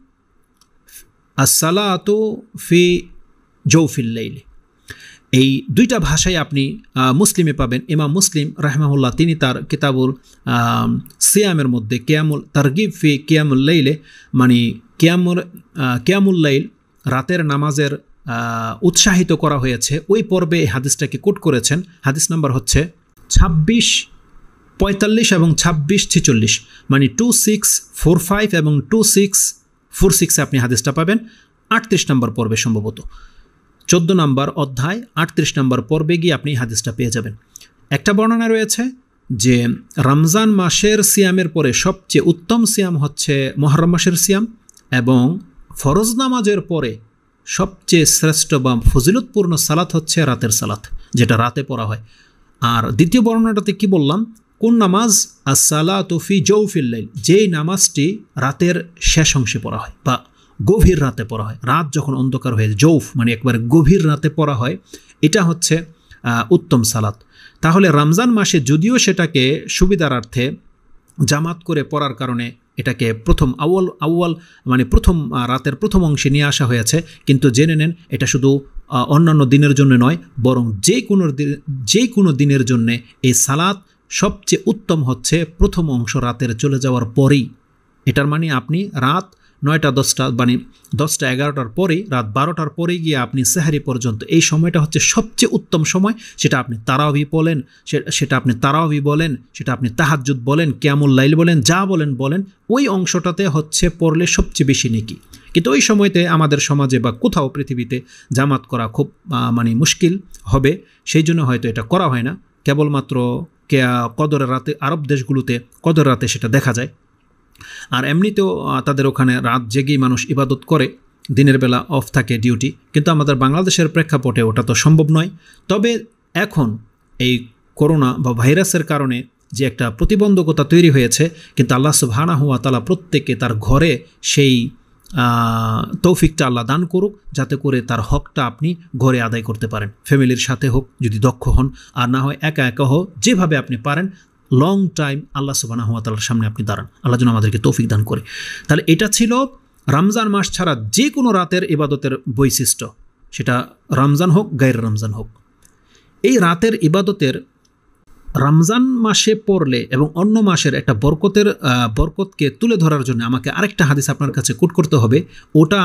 الصلاة في جوف الليل এই দুইটা ভাষায় আপনি মুসলিমে পাবেন ইমাম মুসলিম রাহমাহুল্লাহ তিনি তার কিতাবুল সিয়ামের মধ্যে কেয়ামুল তারগিব ফি কেয়ামুল মানে কেয়ামুল কেয়ামুল রাতের নামাজের উৎসাহিত করা হয়েছে ওই পর্বে এই হাদিসটাকে কোট করেছেন হাদিস নাম্বার হচ্ছে ছাব্বিশ পঁয়তাল্লিশ এবং ছাব্বিশ ছেচল্লিশ মানে টু সিক্স ফোর ফাইভ এবং টু সিক্স ফোর সিক্সে আপনি হাদিসটা পাবেন আটত্রিশ নম্বর পর্বে সম্ভবত চোদ্দো নম্বর অধ্যায় আটত্রিশ নম্বর পর্বে গিয়ে আপনি হাদিসটা পেয়ে যাবেন একটা বর্ণনা রয়েছে যে রমজান মাসের সিয়ামের পরে সবচেয়ে উত্তম সিয়াম হচ্ছে মহরম মাসের সিয়াম এবং ফরজ নামাজের পরে সবচেয়ে শ্রেষ্ঠ বা ফজিলতপূর্ণ সালাত হচ্ছে রাতের সালাত যেটা রাতে পড়া হয় আর দ্বিতীয় বর্ণনাটাতে কি বললাম কোন নামাজ আর সালা তফি জৌফিল্লাইল যেই নামাজটি রাতের শেষ অংশে পড়া হয় বা গভীর রাতে পড়া হয় রাত যখন অন্ধকার হয়ে জৌফ মানে একবারে গভীর রাতে পড়া হয় এটা হচ্ছে উত্তম সালাত তাহলে রমজান মাসে যদিও সেটাকে সুবিধার্থে জামাত করে পড়ার কারণে এটাকে প্রথম আউয়াল আউয়াল মানে প্রথম রাতের প্রথম অংশে নিয়ে আসা হয়েছে কিন্তু জেনে নেন এটা শুধু অন্যান্য দিনের জন্য নয় বরং যে কোনো যে কোনো দিনের জন্যে এই সালাত সবচেয়ে উত্তম হচ্ছে প্রথম অংশ রাতের চলে যাওয়ার পরেই এটার মানে আপনি রাত নয়টা দশটা মানে দশটা এগারোটার পরে রাত বারোটার পরে গিয়ে আপনি সেহারি পর্যন্ত এই সময়টা হচ্ছে সবচেয়ে উত্তম সময় সেটা আপনি তারাবি বলেন সেটা আপনি তারাবি বলেন সেটা আপনি তাহাজুদ বলেন ক্যামুল লাইল বলেন যা বলেন বলেন ওই অংশটাতে হচ্ছে পড়লে সবচেয়ে বেশি নেকি কিন্তু ওই সময়তে আমাদের সমাজে বা কোথাও পৃথিবীতে জামাত করা খুব মানে মুশকিল হবে সেই জন্য হয়তো এটা করা হয় না কেবলমাত্র কদরের রাতে আরব দেশগুলোতে কদর রাতে সেটা দেখা যায় আর এমনিতেও তাদের ওখানে রাত জেগেই মানুষ ইবাদত করে দিনের বেলা অফ থাকে ডিউটি কিন্তু আমাদের বাংলাদেশের প্রেক্ষাপটে ওটা তো সম্ভব নয় তবে এখন এই করোনা বা ভাইরাসের কারণে যে একটা প্রতিবন্ধকতা তৈরি হয়েছে কিন্তু আল্লাহ সুবহানা হুয়া তালা প্রত্যেকে তার ঘরে সেই তৌফিকটা আল্লাহ দান করুক যাতে করে তার হকটা আপনি ঘরে আদায় করতে পারেন ফ্যামিলির সাথে হোক যদি দক্ষ হন আর না হয় একা একা হোক যেভাবে আপনি পারেন লং টাইম আল্লাহ সুবাহ তালার সামনে আপনি দাঁড়ান আল্লাহ যেন আমাদেরকে তৌফিক দান করে তাহলে এটা ছিল রমজান মাস ছাড়া যে কোনো রাতের ইবাদতের বৈশিষ্ট্য সেটা রমজান হোক গায়ের রমজান হোক এই রাতের ইবাদতের রমজান মাসে পড়লে এবং অন্য মাসের একটা বরকতের বরকতকে তুলে ধরার জন্য আমাকে আরেকটা হাদিস আপনার কাছে কুট করতে হবে ওটা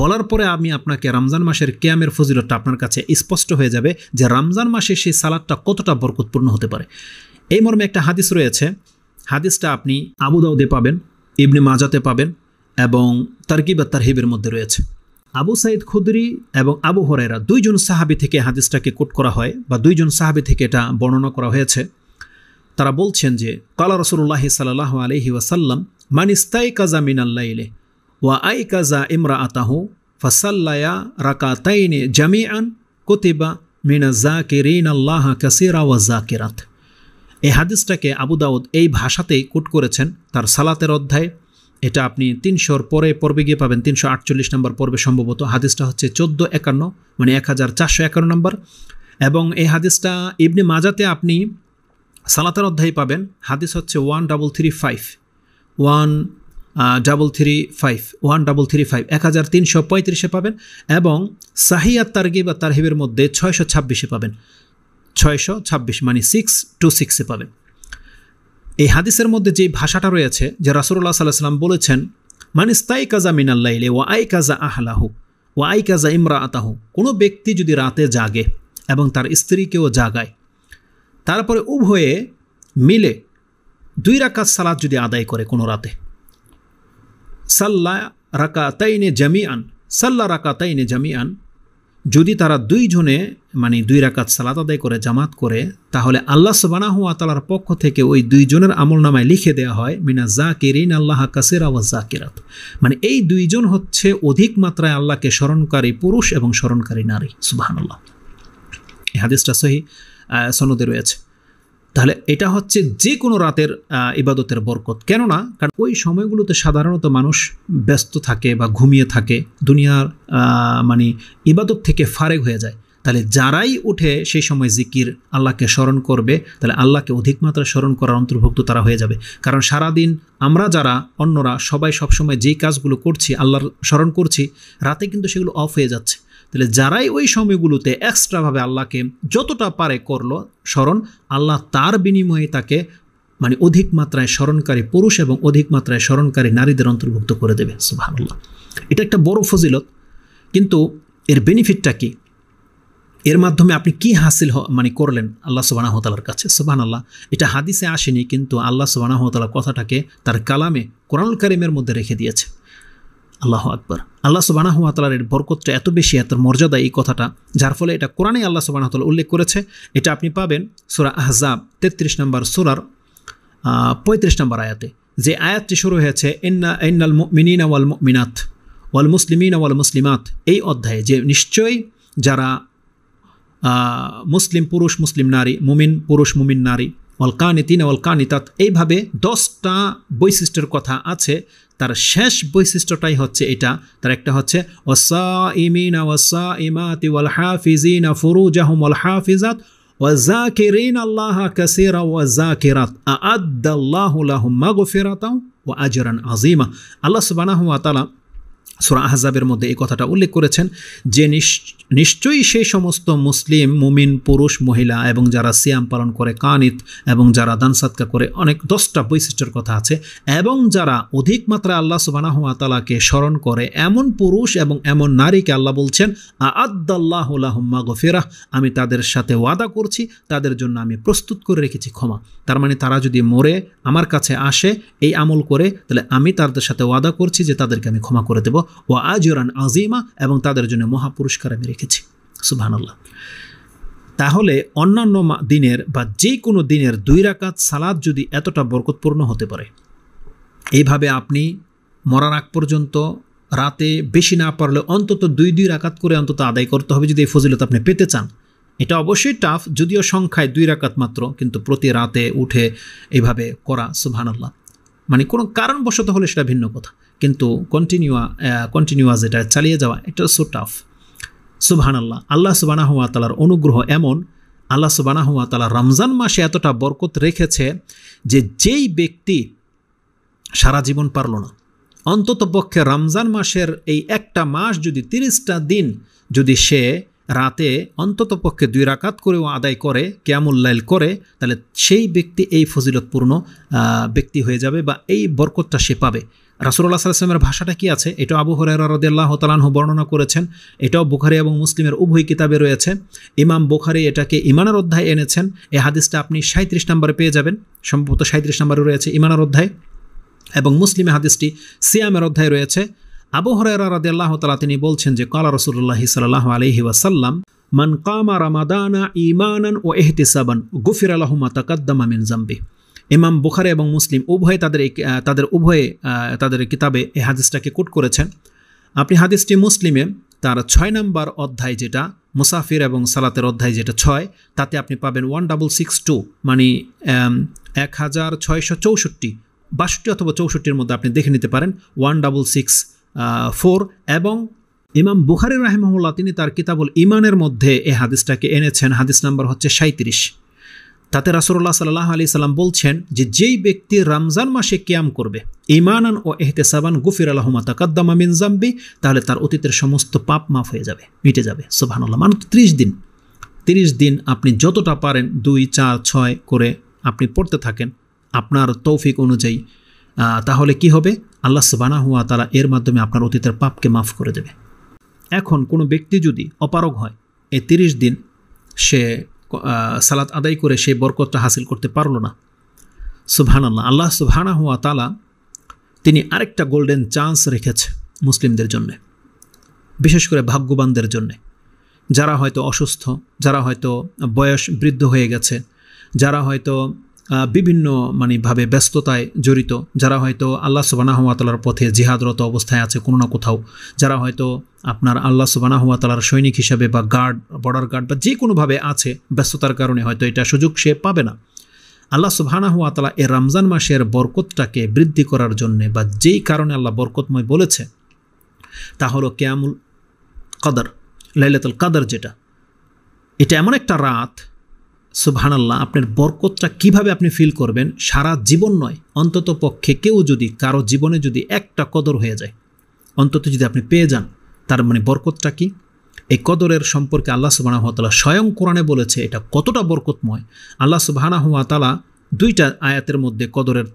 বলার পরে আমি আপনাকে রমজান মাসের ক্যামের ফজিলতটা আপনার কাছে স্পষ্ট হয়ে যাবে যে রমজান মাসে সেই সালাদটা কতটা বরকতপূর্ণ হতে পারে এই মর্মে একটা হাদিস রয়েছে হাদিসটা আপনি আবুদাউদে পাবেন ইবনে মাজাতে পাবেন এবং তারকিব আর তারহিবের মধ্যে রয়েছে আবু সাইদ খুদরি এবং আবু হরাইরা দুইজন সাহাবি থেকে হাদিসটাকে কোট করা হয় বা দুইজন সাহাবি থেকে এটা বর্ণনা করা হয়েছে তারা বলছেন যে কালা রসুল্লাহ সাল আলহি ওয়াসাল্লাম মানিস্তাই কাজা মিনাল্লাইলে ওয়া আই কাজা ইমরা আতাহু ফাসাল্লায়া রাকা তাইনে জামি কতিবা কোতিবা মিনা রিন আল্লাহ কাসিরা ওয়া জাকিরাত এই হাদিসটাকে আবু দাউদ এই ভাষাতেই কোট করেছেন তার সালাতের অধ্যায় এটা আপনি তিনশোর পরে পর্বে গিয়ে পাবেন তিনশো আটচল্লিশ নম্বর পর্বে সম্ভবত হাদিসটা হচ্ছে চোদ্দো একান্ন মানে এক হাজার চারশো একান্ন নম্বর এবং এই হাদিসটা ইবনি মাজাতে আপনি সালাতের অধ্যায় পাবেন হাদিস হচ্ছে one double three five one double three five one double three five এক হাজার তিনশো পঁয়ত্রিশে পাবেন এবং সাহিয়া তার্গিব আর তারহিবের মধ্যে ছয়শো ছাব্বিশে পাবেন ছয়শো ছাব্বিশ মানে সিক্স টু সিক্সে পাবেন এই হাদিসের মধ্যে যে ভাষাটা রয়েছে যে রাসুল্লাহ সাল্লাম বলেছেন মানিস তাই কাজা মিনাল্লাইলে ওয়া আই কাজা আহলাহু ওয়া আই কাজা ইমরা আতাহু কোনো ব্যক্তি যদি রাতে জাগে এবং তার স্ত্রীকেও জাগায় তারপরে উভয়ে মিলে দুই রাকা সালাত যদি আদায় করে কোনো রাতে সাল্লা তাইনে জামিয়ান সাল্লা তাইনে জামিয়ান যদি তারা দুইজনে মানে দুই রাকাত সালাত আদায় করে জামাত করে তাহলে আল্লাহ সবানা আতালার তালার পক্ষ থেকে ওই দুইজনের আমল নামায় লিখে দেওয়া হয় মিনা জা কেরিন আল্লাহ আওয়াজ আওয়া কিরাত মানে এই দুইজন হচ্ছে অধিক মাত্রায় আল্লাহকে স্মরণকারী পুরুষ এবং স্মরণকারী নারী সুবাহান আল্লাহ হাদিসটা সহি সনদে রয়েছে তাহলে এটা হচ্ছে যে কোনো রাতের ইবাদতের বরকত কেননা কারণ ওই সময়গুলোতে সাধারণত মানুষ ব্যস্ত থাকে বা ঘুমিয়ে থাকে দুনিয়ার মানে ইবাদত থেকে ফারেক হয়ে যায় তাহলে যারাই উঠে সেই সময় জিকির আল্লাহকে স্মরণ করবে তাহলে আল্লাহকে অধিক মাত্রায় স্মরণ করার অন্তর্ভুক্ত তারা হয়ে যাবে কারণ সারাদিন আমরা যারা অন্যরা সবাই সবসময় যেই কাজগুলো করছি আল্লাহর স্মরণ করছি রাতে কিন্তু সেগুলো অফ হয়ে যাচ্ছে তাহলে যারাই ওই সময়গুলোতে এক্সট্রাভাবে আল্লাহকে যতটা পারে করলো স্মরণ আল্লাহ তার বিনিময়ে তাকে মানে অধিক মাত্রায় স্মরণকারী পুরুষ এবং অধিক মাত্রায় স্মরণকারী নারীদের অন্তর্ভুক্ত করে দেবে সুবাহান্লাহ এটা একটা বড় ফজিলত কিন্তু এর বেনিফিটটা কি এর মাধ্যমে আপনি কি হাসিল মানে করলেন আল্লাহ তালার কাছে সুবাহান আল্লাহ এটা হাদিসে আসেনি কিন্তু আল্লাহ তালার কথাটাকে তার কালামে কোরআন কারিমের মধ্যে রেখে দিয়েছে আল্লাহ আকবর আল্লাহ সুবানাহাতালার এর বরকতটা এত বেশি এত মর্যাদা এই কথাটা যার ফলে এটা কোরআনে আল্লাহ সুবানাহতাল উল্লেখ করেছে এটা আপনি পাবেন সুরা আহজাব তেত্রিশ নম্বর সুরার পঁয়ত্রিশ নম্বর আয়াতে যে আয়াতটি শুরু হয়েছে এন্না এন্নাল মিনিনা ওয়াল মিনাত ওয়াল মুসলিমিন ওয়াল মুসলিমাত এই অধ্যায়ে যে নিশ্চয়ই যারা মুসলিম পুরুষ মুসলিম নারী মুমিন পুরুষ মুমিন নারী ওয়াল কানিতিন ওয়াল কানিতাত এইভাবে দশটা বৈশিষ্ট্যের কথা আছে তার শেষ বৈশিষ্ট্যটাই হচ্ছে এটা তার একটা হচ্ছে ইমিনা ওয়াল হাফিজাত আল্লাহ কাসিরা ওয়াজাকিরাত আদাল্লাহু আজরান আজিমা আল্লাহ সুবহানাহু ওয়া আহজাবের মধ্যে এই কথাটা উল্লেখ করেছেন যে নিশ্চয়ই সেই সমস্ত মুসলিম মুমিন পুরুষ মহিলা এবং যারা সিয়াম পালন করে কানিত এবং যারা দানসাতকা করে অনেক দশটা বৈশিষ্ট্যের কথা আছে এবং যারা অধিক মাত্রায় আল্লাহ সুবানা তালাকে স্মরণ করে এমন পুরুষ এবং এমন নারীকে আল্লাহ বলছেন আদাল্লাহুল্লাহম্মা গফেরাহ আমি তাদের সাথে ওয়াদা করছি তাদের জন্য আমি প্রস্তুত করে রেখেছি ক্ষমা তার মানে তারা যদি মরে আমার কাছে আসে এই আমল করে তাহলে আমি তাদের সাথে ওয়াদা করছি যে তাদেরকে আমি ক্ষমা করে দেবো ও আজরান আজিমা এবং তাদের জন্য মহাপুরস্কার আমি রেখেছি সুবহানাল্লাহ তাহলে অন্যান্য দিনের বা যে কোনো দিনের দুই রাকাত সালাদ যদি এতটা বরকতপূর্ণ হতে পারে এইভাবে আপনি মরার আগ পর্যন্ত রাতে বেশি না পারলে অন্তত দুই দুই রাকাত করে অন্তত আদায় করতে হবে যদি এই ফজিলত আপনি পেতে চান এটা অবশ্যই টাফ যদিও সংখ্যায় দুই রাকাত মাত্র কিন্তু প্রতি রাতে উঠে এভাবে করা সুবহানাল্লাহ মানে কোনো কারণবশত হলে সেটা ভিন্ন কথা কিন্তু কন্টিনিউয়া কন্টিনিউয়াস এটা চালিয়ে যাওয়া এটা সো টাফ সুবাহান আল্লাহ আল্লাহ সুবানাহ তালার অনুগ্রহ এমন আল্লাহ সুবানাহ তালা রমজান মাসে এতটা বরকত রেখেছে যে যেই ব্যক্তি সারা জীবন পারল না অন্ততপক্ষে রমজান মাসের এই একটা মাস যদি তিরিশটা দিন যদি সে রাতে অন্ততপক্ষে দুই রাকাত করেও আদায় করে ক্যামুল্লাইল করে তাহলে সেই ব্যক্তি এই ফজিলতপূর্ণ ব্যক্তি হয়ে যাবে বা এই বরকতটা সে পাবে রাসুল্লাহ সাল্লামের ভাষাটা কি আছে এটা আবু হরারদ্দাহ তালাহ বর্ণনা করেছেন এটাও বুখারি এবং মুসলিমের উভয় কিতাবে রয়েছে ইমাম বুখারি এটাকে ইমানের অধ্যায় এনেছেন এই হাদিসটা আপনি সাঁত্রিশ নম্বরে পেয়ে যাবেন সম্ভবত সাঁত্রিশ নম্বরে রয়েছে ইমানের অধ্যায় এবং মুসলিমে হাদিসটি সিয়ামের অধ্যায় রয়েছে আবু হরেরা রাদে আল্লাহ তালা তিনি বলছেন যে কালা রসুল্লাহ সাল্লাহ আলহি ওয়াসাল্লাম মান কামা রামাদানা ইমানান ও এহতিসাবান গুফির আলহমা তাকাদ্দামা মিন জাম্বি ইমাম বুখারে এবং মুসলিম উভয়ে তাদের তাদের উভয়ে তাদের কিতাবে এই হাদিসটাকে কোট করেছেন আপনি হাদিসটি মুসলিমে তার ছয় নম্বর অধ্যায় যেটা মুসাফির এবং সালাতের অধ্যায় যেটা ছয় তাতে আপনি পাবেন ওয়ান ডাবল সিক্স টু মানে এক হাজার ছয়শো চৌষট্টি বাষট্টি অথবা চৌষট্টির মধ্যে আপনি দেখে নিতে পারেন ওয়ান ডাবল সিক্স ফোর এবং ইমাম বুখারি রাহেমহল্লা তিনি তার কিতাবুল ইমানের মধ্যে এ হাদিসটাকে এনেছেন হাদিস নাম্বার হচ্ছে সাঁত্রিশ তাতে রাসুল্লাহ সাল্লাহ আলি সাল্লাম বলছেন যে যেই ব্যক্তি রমজান মাসে ক্যাম করবে ইমানান ও এহতেসাবান গুফির আলহমা তাকাদ্দামা মিনজাম্বি তাহলে তার অতীতের সমস্ত পাপ মাফ হয়ে যাবে মিটে যাবে সোভানুল্লাহ মান ত্রিশ দিন তিরিশ দিন আপনি যতটা পারেন দুই চার ছয় করে আপনি পড়তে থাকেন আপনার তৌফিক অনুযায়ী তাহলে কি হবে আল্লাহ সবানা হুয়া তারা এর মাধ্যমে আপনার অতীতের পাপকে মাফ করে দেবে এখন কোনো ব্যক্তি যদি অপারগ হয় এই তিরিশ দিন সে সালাত আদায় করে সেই বরকতটা হাসিল করতে পারল না সুবহান আল্লাহ আল্লাহ সুবহানা হুয়া তালা তিনি আরেকটা গোল্ডেন চান্স রেখেছে মুসলিমদের জন্যে বিশেষ করে ভাগ্যবানদের জন্যে যারা হয়তো অসুস্থ যারা হয়তো বয়স বৃদ্ধ হয়ে গেছে যারা হয়তো বিভিন্ন মানে ভাবে ব্যস্ততায় জড়িত যারা হয়তো আল্লাহ সুবানাহতালার পথে জিহাদরত অবস্থায় আছে কোনো না কোথাও যারা হয়তো আপনার আল্লাহ সুবানাহতালার সৈনিক হিসাবে বা গার্ড বর্ডার গার্ড বা যে কোনোভাবে আছে ব্যস্ততার কারণে হয়তো এটা সুযোগ সে পাবে না আল্লাহ সুবহানাহু আতালা এ রমজান মাসের বরকতটাকে বৃদ্ধি করার জন্যে বা যেই কারণে আল্লাহ বরকতময় বলেছে তা হলো ক্যামুল কাদার লাইলাতুল কাদার যেটা এটা এমন একটা রাত সুবহানাল্লাহ আপনার বরকতটা কিভাবে আপনি ফিল করবেন সারা জীবন নয় অন্তত পক্ষে কেউ যদি কারো জীবনে যদি একটা কদর হয়ে যায় অন্তত যদি আপনি পেয়ে যান তার মানে বরকতটা কি এই কদরের সম্পর্কে আল্লাহ সুবাহানহতালা স্বয়ং কোরআনে বলেছে এটা কতটা বরকতময় আল্লাহ তালা দুইটা আয়াতের মধ্যে কদরের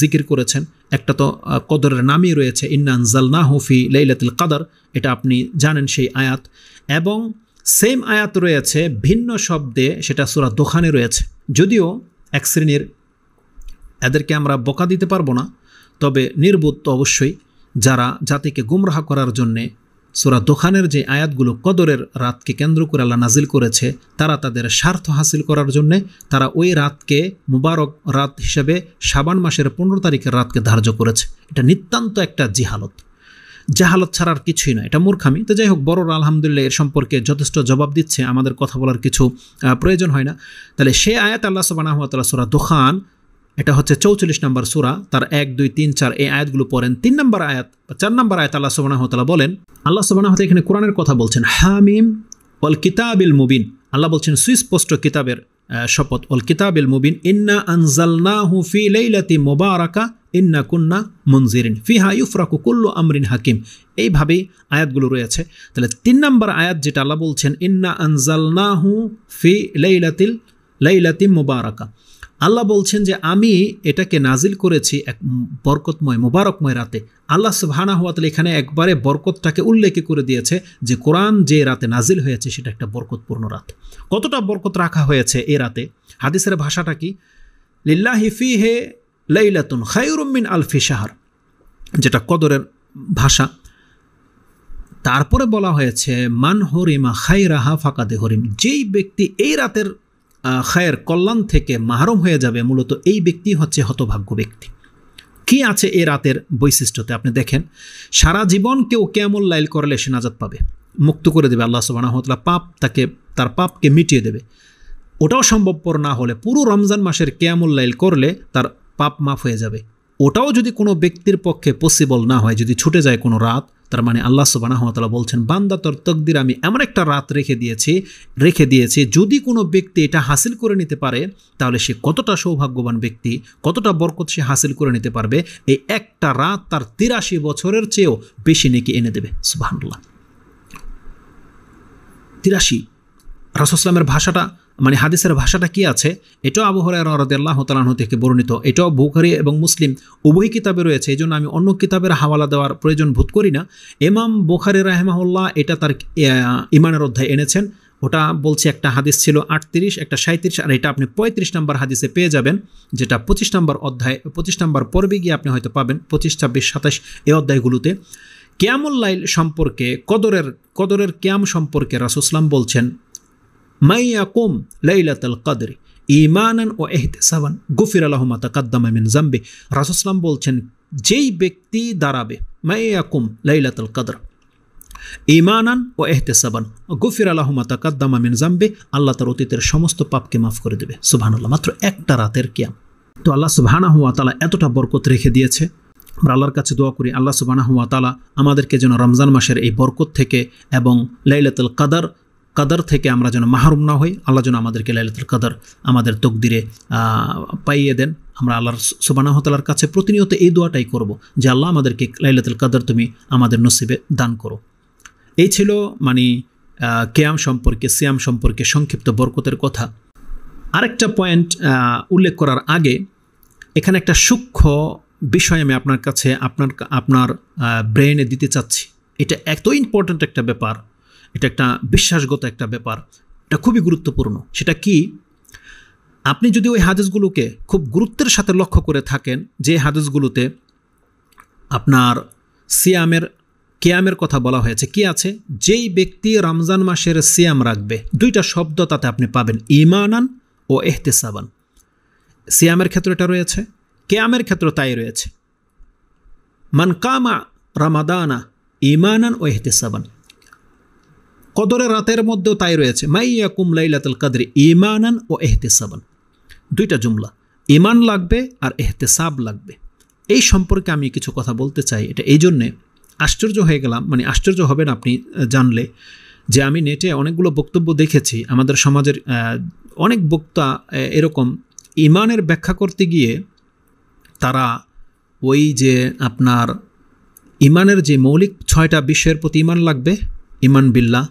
জিকির করেছেন একটা তো কদরের নামই রয়েছে ইন্নান জালনা হুফি লাইলাতুল কাদার এটা আপনি জানেন সেই আয়াত এবং সেম আয়াত রয়েছে ভিন্ন শব্দে সেটা সুরা দোকানে রয়েছে যদিও এক শ্রেণীর এদেরকে আমরা বকা দিতে পারবো না তবে নির্বোধ তো অবশ্যই যারা জাতিকে গুমরাহা করার জন্যে সুরা দোকানের যে আয়াতগুলো কদরের রাতকে কেন্দ্র করে আল্লাহ নাজিল করেছে তারা তাদের স্বার্থ হাসিল করার জন্যে তারা ওই রাতকে মুবারক রাত হিসেবে সাবান মাসের পনেরো তারিখের রাতকে ধার্য করেছে এটা নিতান্ত একটা জিহালত জাহালত ছাড়ার কিছুই নয় এটা মূর্খামি তো যাই হোক বড়রা আলহামদুলিল্লাহ এর সম্পর্কে যথেষ্ট জবাব দিচ্ছে আমাদের কথা বলার কিছু প্রয়োজন হয় না তাহলে সে আয়াত আল্লাহ সুবানাহতাল্লাহ সুরা দোকান এটা হচ্ছে চৌচল্লিশ নম্বর সুরা তার এক দুই তিন চার এই আয়াতগুলো পড়েন তিন নম্বর আয়াত বা চার নম্বর আয়াত আল্লাহ আহমতাল্লাহ বলেন আল্লাহ সুবানাহত এখানে কোরআনের কথা বলছেন হামিম ওয়াল কিতাবিল মুবিন আল্লাহ বলছেন সুইস্পষ্ট কিতাবের শপথ অল কিতাব এল মুবিন ইন্না আনজালনা ফি লেইলাতি মোবারকা ইন্না কুন্না মঞ্জিরিন ফিহা ইউফরাকু কুল্লু আমরিন হাকিম এইভাবেই আয়াতগুলো রয়েছে তাহলে তিন নম্বর আয়াত যেটা আল্লাহ বলছেন ইন্না আনজালনা হু ফি লেইলাতিল লেইলাতি মোবারকা আল্লাহ বলছেন যে আমি এটাকে নাজিল করেছি এক বরকতময় মোবারকময় রাতে আল্লাহ সুবহানা হাতাল এখানে একবারে বরকতটাকে উল্লেখ করে দিয়েছে যে কোরআন যে রাতে নাজিল হয়েছে সেটা একটা বরকতপূর্ণ রাত কতটা বরকত রাখা হয়েছে এ রাতে হাদিসের ভাষাটা কি লিল্লা হিফি হে লাইলাতুন খায়ুরুম্মিন আলফি শাহার যেটা কদরের ভাষা তারপরে বলা হয়েছে মান হরিমা খাই রাহা দে হরিম যেই ব্যক্তি এই রাতের খায়ের কল্যাণ থেকে মাহরম হয়ে যাবে মূলত এই ব্যক্তি হচ্ছে হতভাগ্য ব্যক্তি কি আছে এ রাতের বৈশিষ্ট্যতে আপনি দেখেন সারা জীবন কেউ কেমন লাইল করলে সে নাজাদ পাবে মুক্ত করে দেবে আল্লাহ সুবাহতলা পাপ তাকে তার পাপকে মিটিয়ে দেবে ওটাও সম্ভবপর না হলে পুরো রমজান মাসের কেয়ামুল লাইল করলে তার পাপ মাফ হয়ে যাবে ওটাও যদি কোনো ব্যক্তির পক্ষে পসিবল না হয় যদি ছুটে যায় কোনো রাত তার মানে আল্লাহ সুবানাহতালা বলছেন বান্দা তোর তকদির আমি এমন একটা রাত রেখে দিয়েছি রেখে দিয়েছে যদি কোনো ব্যক্তি এটা হাসিল করে নিতে পারে তাহলে সে কতটা সৌভাগ্যবান ব্যক্তি কতটা বরকত সে হাসিল করে নিতে পারবে এই একটা রাত তার তিরাশি বছরের চেয়েও বেশি নেকি এনে দেবে সুবাহান্লাহ তিরাশি রাসুসলামের ভাষাটা মানে হাদিসের ভাষাটা কি আছে এটাও আবহরায় রদাল্লাহ তালাহ থেকে বর্ণিত এটাও বুখারি এবং মুসলিম উভয় কিতাবে রয়েছে এই জন্য আমি অন্য কিতাবের হাওয়ালা দেওয়ার প্রয়োজন ভূত করি না এমাম বুখারি রাহেমাহুল্লাহ এটা তার ইমানের অধ্যায় এনেছেন ওটা বলছে একটা হাদিস ছিল আটত্রিশ একটা সাঁত্রিশ আর এটা আপনি পঁয়ত্রিশ নম্বর হাদিসে পেয়ে যাবেন যেটা পঁচিশ নম্বর অধ্যায় পঁচিশ নম্বর পর্বে গিয়ে আপনি হয়তো পাবেন পঁচিশ ছাব্বিশ সাতাশ এই অধ্যায়গুলোতে ক্যামুল্লাইল সম্পর্কে কদরের কদরের ক্যাম সম্পর্কে রাসুসলাম বলছেন মাইয়াকুম লাইলাতাল কাদরি ইমানান ও সাবান গুফির আলহমা তাকাদ্দামা মিন জাম্বে রাসুসলাম বলছেন যেই ব্যক্তি দাঁড়াবে মাইয়াকুম কুম লাইলাতাল কাদর ইমানান ও সাবান গুফির আলহমা তাকাদ্দামা মিন জাম্বে আল্লাহ তার অতীতের সমস্ত পাপকে মাফ করে দেবে সুবহান আল্লাহ মাত্র একটা রাতের কিয়াম তো আল্লাহ সুবাহানা হুয়া তালা এতটা বরকত রেখে দিয়েছে আমরা আল্লাহর কাছে দোয়া করি আল্লাহ সুবাহানা হুয়া তালা আমাদেরকে যেন রমজান মাসের এই বরকত থেকে এবং লাইলাতুল কাদার কাদার থেকে আমরা যেন মাহরুম না হই আল্লাহ যেন আমাদেরকে লাইলাতুল কাদার আমাদের তকদিরে পাইয়ে দেন আমরা আল্লাহর হতালার কাছে প্রতিনিয়ত এই দোয়াটাই করব যে আল্লাহ আমাদেরকে লাইলাতুল কাদার তুমি আমাদের নসিবে দান করো এই ছিল মানে কেয়াম সম্পর্কে সিয়াম সম্পর্কে সংক্ষিপ্ত বরকতের কথা আরেকটা পয়েন্ট উল্লেখ করার আগে এখানে একটা সূক্ষ্ম বিষয় আমি আপনার কাছে আপনার আপনার ব্রেনে দিতে চাচ্ছি এটা এত ইম্পর্ট্যান্ট একটা ব্যাপার এটা একটা বিশ্বাসগত একটা ব্যাপার এটা খুবই গুরুত্বপূর্ণ সেটা কি আপনি যদি ওই হাদিসগুলোকে খুব গুরুত্বের সাথে লক্ষ্য করে থাকেন যে হাদিসগুলোতে আপনার সিয়ামের কেয়ামের কথা বলা হয়েছে কি আছে যেই ব্যক্তি রমজান মাসের সিয়াম রাখবে দুইটা শব্দ তাতে আপনি পাবেন ইমানান ও এহতেসাবান সিয়ামের ক্ষেত্রে এটা রয়েছে কেয়ামের ক্ষেত্র তাই রয়েছে মানকামা রামাদানা ইমানান ও এহতেসাবান কদরের রাতের মধ্যেও তাই রয়েছে মাইয়া কুমলাইলাতুল কাদরি ইমানান ও এহতেসাবান দুইটা জুমলা ইমান লাগবে আর এহতেসাব লাগবে এই সম্পর্কে আমি কিছু কথা বলতে চাই এটা এই জন্যে আশ্চর্য হয়ে গেলাম মানে আশ্চর্য হবেন আপনি জানলে যে আমি নেটে অনেকগুলো বক্তব্য দেখেছি আমাদের সমাজের অনেক বক্তা এরকম ইমানের ব্যাখ্যা করতে গিয়ে তারা ওই যে আপনার ইমানের যে মৌলিক ছয়টা বিষয়ের প্রতি ইমান লাগবে ইমান বিল্লা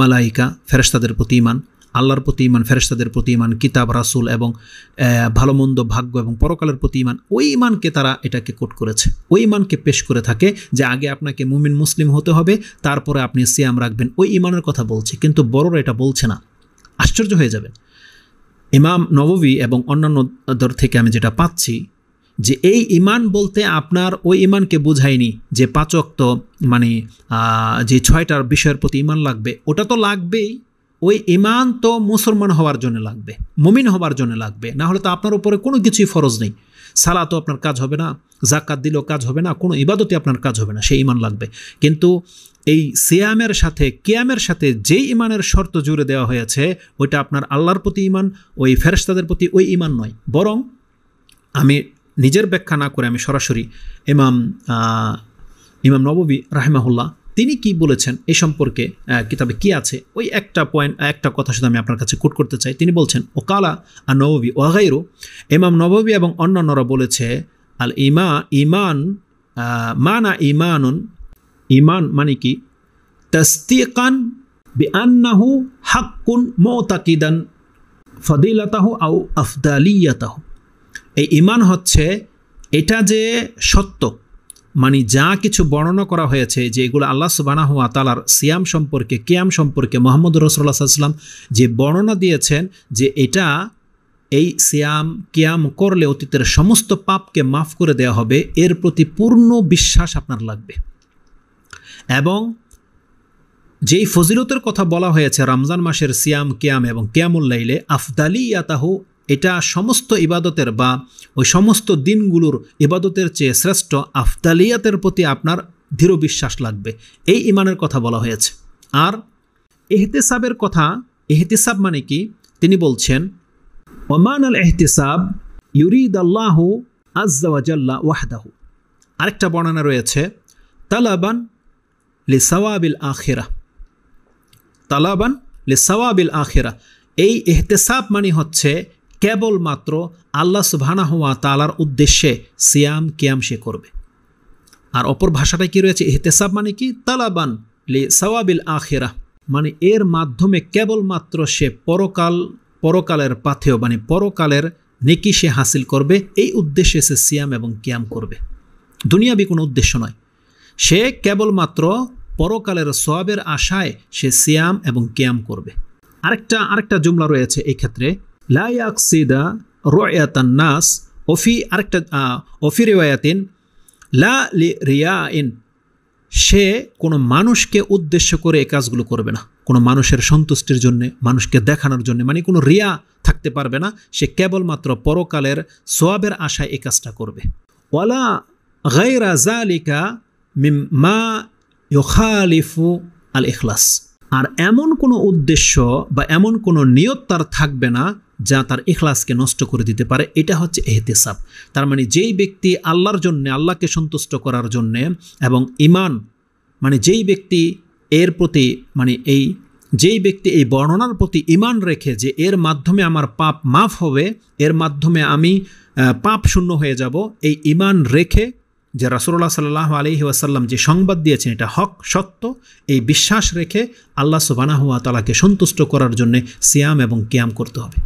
মালাইকা ফেরেস্তাদের প্রতি ইমান আল্লাহর প্রতি ইমান ফেরেস্তাদের প্রতি ইমান কিতাব রাসুল এবং ভালো মন্দ ভাগ্য এবং পরকালের প্রতি ইমান ওই ইমানকে তারা এটাকে কোট করেছে ওই ইমানকে পেশ করে থাকে যে আগে আপনাকে মুমিন মুসলিম হতে হবে তারপরে আপনি সিয়াম রাখবেন ওই ইমানের কথা বলছে কিন্তু বড়রা এটা বলছে না আশ্চর্য হয়ে যাবেন ইমাম নববী এবং অন্যান্য থেকে আমি যেটা পাচ্ছি যে এই ইমান বলতে আপনার ওই ইমানকে বোঝায়নি যে পাচক তো মানে যে ছয়টার বিষয়ের প্রতি ইমান লাগবে ওটা তো লাগবেই ওই ইমান তো মুসলমান হওয়ার জন্য লাগবে মুমিন হওয়ার জন্য লাগবে না হলে তো আপনার উপরে কোনো কিছুই ফরজ নেই সালা তো আপনার কাজ হবে না জাকাত দিলেও কাজ হবে না কোনো ইবাদতে আপনার কাজ হবে না সেই ইমান লাগবে কিন্তু এই সিয়ামের সাথে কিয়ামের সাথে যেই ইমানের শর্ত জুড়ে দেওয়া হয়েছে ওইটা আপনার আল্লাহর প্রতি ইমান ওই ফেরস্তাদের প্রতি ওই ইমান নয় বরং আমি নিজের ব্যাখ্যা না করে আমি সরাসরি ইমাম ইমাম নববী রাহেমাহুল্লাহ তিনি কি বলেছেন এই সম্পর্কে কিতাবে কি আছে ওই একটা পয়েন্ট একটা কথা শুধু আমি আপনার কাছে কোট করতে চাই তিনি বলছেন ও কালা আর নববী ওয়াগাইরু ইমাম নববী এবং অন্যান্যরা বলেছে আল ইমা ইমান মানা ইমানুন ইমান মানে কি তস্তিকান বিআন্নাহু হাক্কুন মোতাকিদান ফদিলতাহ আউ আফদালিয়াতাহ এই ইমান হচ্ছে এটা যে সত্য মানে যা কিছু বর্ণনা করা হয়েছে যে এগুলো আল্লাহ সুবানাহ আতালার সিয়াম সম্পর্কে কেয়াম সম্পর্কে মোহাম্মদ রসুল্লাহ সাল্লাম যে বর্ণনা দিয়েছেন যে এটা এই সিয়াম কেয়াম করলে অতীতের সমস্ত পাপকে মাফ করে দেওয়া হবে এর প্রতি পূর্ণ বিশ্বাস আপনার লাগবে এবং যেই ফজিলতের কথা বলা হয়েছে রমজান মাসের সিয়াম কেয়াম এবং কেয়ামুল্লাইলে আফদালি ইয়াতাহু এটা সমস্ত ইবাদতের বা ওই সমস্ত দিনগুলোর ইবাদতের চেয়ে শ্রেষ্ঠ আফতালিয়াতের প্রতি আপনার দৃঢ় বিশ্বাস লাগবে এই ইমানের কথা বলা হয়েছে আর এহতেসাবের কথা এহতেসাব মানে কি তিনি বলছেন ওমান আল এহতেসাব ইউরিদ আল্লাহ আজ্জাওয়াজাল্লা ওয়াহদাহু আরেকটা বর্ণনা রয়েছে তালাবান লে সওয়াবিল আখেরা তালাবান লে সওয়াবিল আখেরা এই এহতেসাব মানে হচ্ছে কেবলমাত্র আল্লাহ সুবহানা হওয়া তালার উদ্দেশ্যে সিয়াম কিয়াম সে করবে আর অপর ভাষাটা কি রয়েছে এহতেসাব মানে কি তালাবান লি সওয়াবিল আখেরা মানে এর মাধ্যমে কেবলমাত্র সে পরকাল পরকালের পাথেয় মানে পরকালের নেকি সে হাসিল করবে এই উদ্দেশ্যে সে সিয়াম এবং ক্যাম করবে দুনিয়াবি কোনো উদ্দেশ্য নয় সে কেবলমাত্র পরকালের সবের আশায় সে সিয়াম এবং ক্যাম করবে আরেকটা আরেকটা জুমলা রয়েছে এই ক্ষেত্রে লাকসিদা রোয়াতান নাস অফি আরেকটা অফি রেওয়ায়াতিন লা রিয়া ইন সে কোনো মানুষকে উদ্দেশ্য করে এ কাজগুলো করবে না কোনো মানুষের সন্তুষ্টির জন্যে মানুষকে দেখানোর জন্য মানে কোনো রিয়া থাকতে পারবে না সে কেবলমাত্র পরকালের সোয়াবের আশায় এ কাজটা করবে ওয়ালা গাইরা জালিকা মা ইখালিফু আল ইখলাস আর এমন কোনো উদ্দেশ্য বা এমন কোনো নিয়ত তার থাকবে না যা তার এখলাসকে নষ্ট করে দিতে পারে এটা হচ্ছে এহতেসাব তার মানে যেই ব্যক্তি আল্লাহর জন্যে আল্লাহকে সন্তুষ্ট করার জন্যে এবং ইমান মানে যেই ব্যক্তি এর প্রতি মানে এই যেই ব্যক্তি এই বর্ণনার প্রতি ইমান রেখে যে এর মাধ্যমে আমার পাপ মাফ হবে এর মাধ্যমে আমি পাপ শূন্য হয়ে যাব এই ইমান রেখে যে রাসুল্লাহ সাল্লাহ আলহি ওয়াসাল্লাম যে সংবাদ দিয়েছেন এটা হক সত্য এই বিশ্বাস রেখে আল্লাহ সুবানাহুয়া তালাকে সন্তুষ্ট করার জন্যে সিয়াম এবং কিয়াম করতে হবে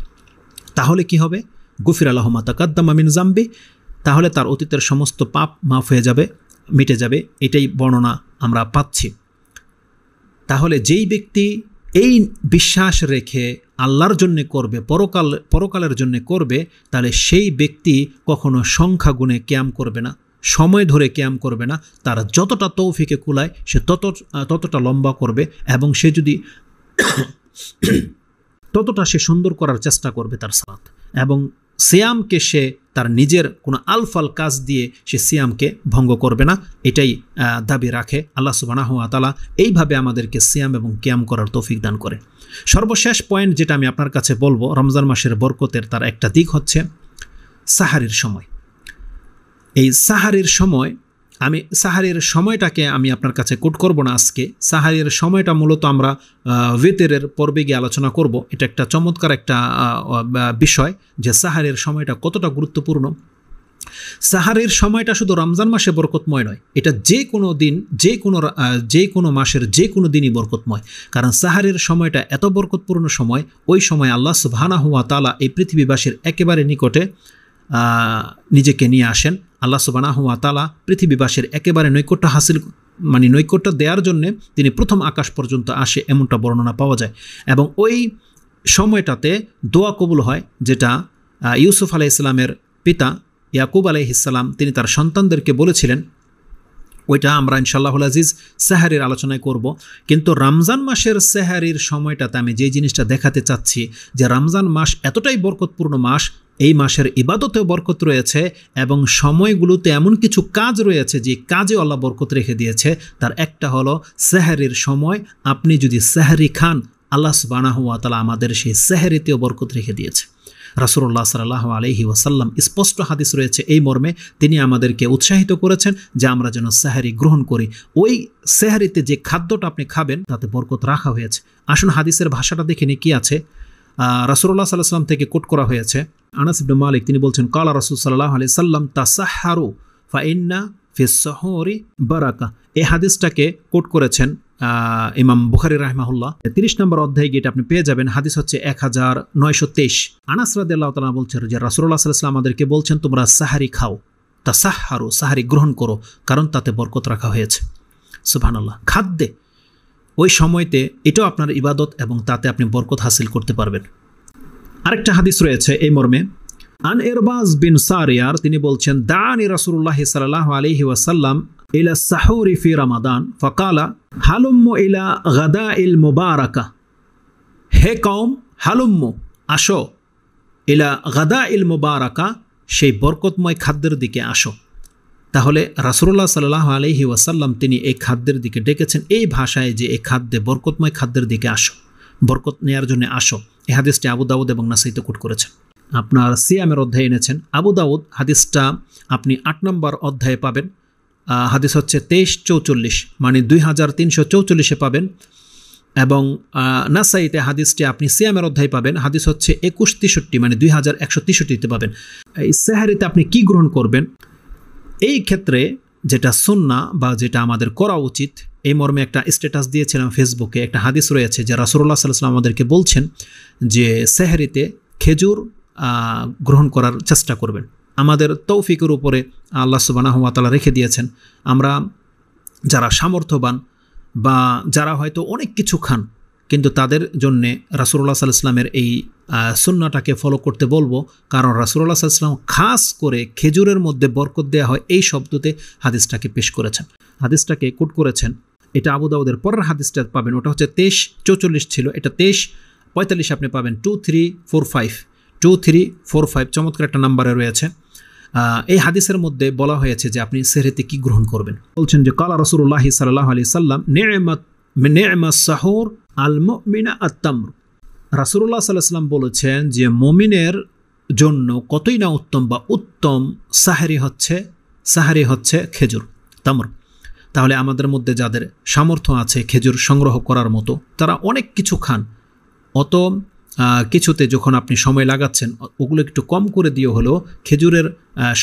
তাহলে কি হবে গুফির আল্লাহমা তাকাদ্দামা আমিন জাম্বি তাহলে তার অতীতের সমস্ত পাপ মাফ হয়ে যাবে মিটে যাবে এটাই বর্ণনা আমরা পাচ্ছি তাহলে যেই ব্যক্তি এই বিশ্বাস রেখে আল্লাহর জন্যে করবে পরকাল পরকালের জন্যে করবে তাহলে সেই ব্যক্তি কখনো সংখ্যা গুণে ক্যাম করবে না সময় ধরে ক্যাম করবে না তার যতটা তৌফিকে কুলায় সে তত ততটা লম্বা করবে এবং সে যদি ততটা সে সুন্দর করার চেষ্টা করবে তার সালাত এবং সিয়ামকে সে তার নিজের কোনো আলফাল কাজ দিয়ে সে সিয়ামকে ভঙ্গ করবে না এটাই দাবি রাখে আল্লাহ সুবানাহ আতালা এইভাবে আমাদেরকে সিয়াম এবং ক্যাম করার তৌফিক দান করে সর্বশেষ পয়েন্ট যেটা আমি আপনার কাছে বলবো রমজান মাসের বরকতের তার একটা দিক হচ্ছে সাহারির সময় এই সাহারির সময় আমি সাহারির সময়টাকে আমি আপনার কাছে কোট করব না আজকে সাহারির সময়টা মূলত আমরা ভেতেরের পর্বে গিয়ে আলোচনা করব এটা একটা চমৎকার একটা বিষয় যে সাহারির সময়টা কতটা গুরুত্বপূর্ণ সাহারের সময়টা শুধু রমজান মাসে বরকতময় নয় এটা যে কোনো দিন যে কোনো যে কোনো মাসের যে কোনো দিনই বরকতময় কারণ সাহারের সময়টা এত বরকতপূর্ণ সময় ওই সময় আল্লাহ সুবহানা হুয়া তালা এই পৃথিবীবাসীর একেবারে নিকটে নিজেকে নিয়ে আসেন আল্লাহ সুবানাহ আতালা পৃথিবীবাসের একেবারে নৈকট্য হাসিল মানে নৈকট্য দেওয়ার জন্যে তিনি প্রথম আকাশ পর্যন্ত আসে এমনটা বর্ণনা পাওয়া যায় এবং ওই সময়টাতে দোয়া কবুল হয় যেটা ইউসুফ আলাহ ইসলামের পিতা ইয়াকুব ইসলাম তিনি তার সন্তানদেরকে বলেছিলেন ওইটা আমরা ইনশাল্লাহুল আজিজ সেহারির আলোচনায় করব কিন্তু রমজান মাসের সেহারির সময়টাতে আমি যে জিনিসটা দেখাতে চাচ্ছি যে রমজান মাস এতটাই বরকতপূর্ণ মাস এই মাসের ইবাদতেও বরকত রয়েছে এবং সময়গুলোতে এমন কিছু কাজ রয়েছে যে কাজে আল্লাহ বরকত রেখে দিয়েছে তার একটা হলো সেহারির সময় আপনি যদি সেহারি খান আল্লাহ সুবানাহুয়া তালা আমাদের সেই সেহারিতেও বরকত রেখে দিয়েছে রাসুল্লাহ সাল্লাহ আলহি ওয়াসাল্লাম স্পষ্ট হাদিস রয়েছে এই মর্মে তিনি আমাদেরকে উৎসাহিত করেছেন যে আমরা যেন সাহারি গ্রহণ করি ওই সেহারিতে যে খাদ্যটা আপনি খাবেন তাতে বরকত রাখা হয়েছে আসুন হাদিসের ভাষাটা দেখে নিয়ে কী আছে রাসুল্লাহ সাল্লাহ সাল্লাম থেকে কোট করা হয়েছে আনাস মালিক তিনি বলছেন কালা রাসুল সাল্লাহ আলি সাল্লাম তাহারু ফাইন্না ফিসহরি বারাকা এই হাদিসটাকে কোট করেছেন ইমাম বুখারি রাহমাহুল্লাহ তিরিশ নম্বর অধ্যায়ে গিয়ে আপনি পেয়ে যাবেন হাদিস হচ্ছে এক হাজার নয়শো তেইশ আনাসরাদ আল্লাহ তালা বলছেন যে রাসুল্লাহ সাল্লাহ আমাদেরকে বলছেন তোমরা সাহারি খাও তা সাহারো সাহারি গ্রহণ করো কারণ তাতে বরকত রাখা হয়েছে সুবহানাল্লাহ খাদ্যে ওই সময়তে এটাও আপনার ইবাদত এবং তাতে আপনি বরকত হাসিল করতে পারবেন আরেকটা হাদিস রয়েছে এই মর্মে আন এরবাজ বিন সারিয়ার তিনি বলছেন দানি রাসুল্লাহ সাল্লাহ আলহি ওয়াসাল্লাম ইলা সাহুরি ফি রামাদান ফকালা হালুম্ম ইলা গাদা ইল মুবারাকা হে কওম হালুম্ম আসো ইলা গাদা ইল মুবারাকা সেই বরকতময় খাদ্যের দিকে আসো তাহলে রাসুল্লাহ সাল্লাহ আলহি ওয়াসাল্লাম তিনি এই খাদ্যের দিকে ডেকেছেন এই ভাষায় যে এই খাদ্যে বরকতময় খাদ্যের দিকে আসো বরকত নেয়ার জন্য আসো এ হাদিসটি আবু দাউদ এবং নাসাইতে কুট করেছেন আপনার সিয়ামের অধ্যায় এনেছেন আবু দাউদ হাদিসটা আপনি আট নম্বর অধ্যায়ে পাবেন হাদিস হচ্ছে তেইশ চৌচল্লিশ মানে দুই হাজার তিনশো চৌচল্লিশে পাবেন এবং নাসাইতে হাদিসটি আপনি সিয়ামের অধ্যায় পাবেন হাদিস হচ্ছে একুশ তেষট্টি মানে দুই হাজার একশো তেষট্টিতে পাবেন এই সেহারিতে আপনি কি গ্রহণ করবেন এই ক্ষেত্রে যেটা সন্না বা যেটা আমাদের করা উচিত এই মর্মে একটা স্ট্যাটাস দিয়েছিলাম ফেসবুকে একটা হাদিস রয়েছে যে রাসুল্লাহ সাল্লাম আমাদেরকে বলছেন যে সেহারিতে খেজুর গ্রহণ করার চেষ্টা করবেন আমাদের তৌফিকের উপরে আল্লাহ সুবানাহমাতালা রেখে দিয়েছেন আমরা যারা সামর্থ্যবান বা যারা হয়তো অনেক কিছু খান কিন্তু তাদের জন্যে রাসুল্লাহ সাল ইসলামের এই সুন্নাটাকে ফলো করতে বলবো কারণ রাসুল্লাহ সাল ইসলাম খাস করে খেজুরের মধ্যে বরকত দেওয়া হয় এই শব্দতে হাদিসটাকে পেশ করেছেন হাদিসটাকে কোট করেছেন এটা আবুদাউদের পরের হাদিসটা পাবেন ওটা হচ্ছে তেইশ চৌচল্লিশ ছিল এটা তেইশ পঁয়তাল্লিশ আপনি পাবেন two three four five two three four five চমৎকার একটা নাম্বারে রয়েছে এই হাদিসের মধ্যে বলা হয়েছে যে আপনি সেহরিতে কি গ্রহণ করবেন বলছেন যে কালা রসুল্লাহ সাল্লাহ আলি সাল্লাম নেমাত নেমা সাহর আল মিনা আত্মামর রাসুল্লাহ সাল্লাম বলেছেন যে মমিনের জন্য কতই না উত্তম বা উত্তম সাহারি হচ্ছে সাহারি হচ্ছে খেজুর তামর তাহলে আমাদের মধ্যে যাদের সামর্থ্য আছে খেজুর সংগ্রহ করার মতো তারা অনেক কিছু খান অত কিছুতে যখন আপনি সময় লাগাচ্ছেন ওগুলো একটু কম করে দিয়ে হলেও খেজুরের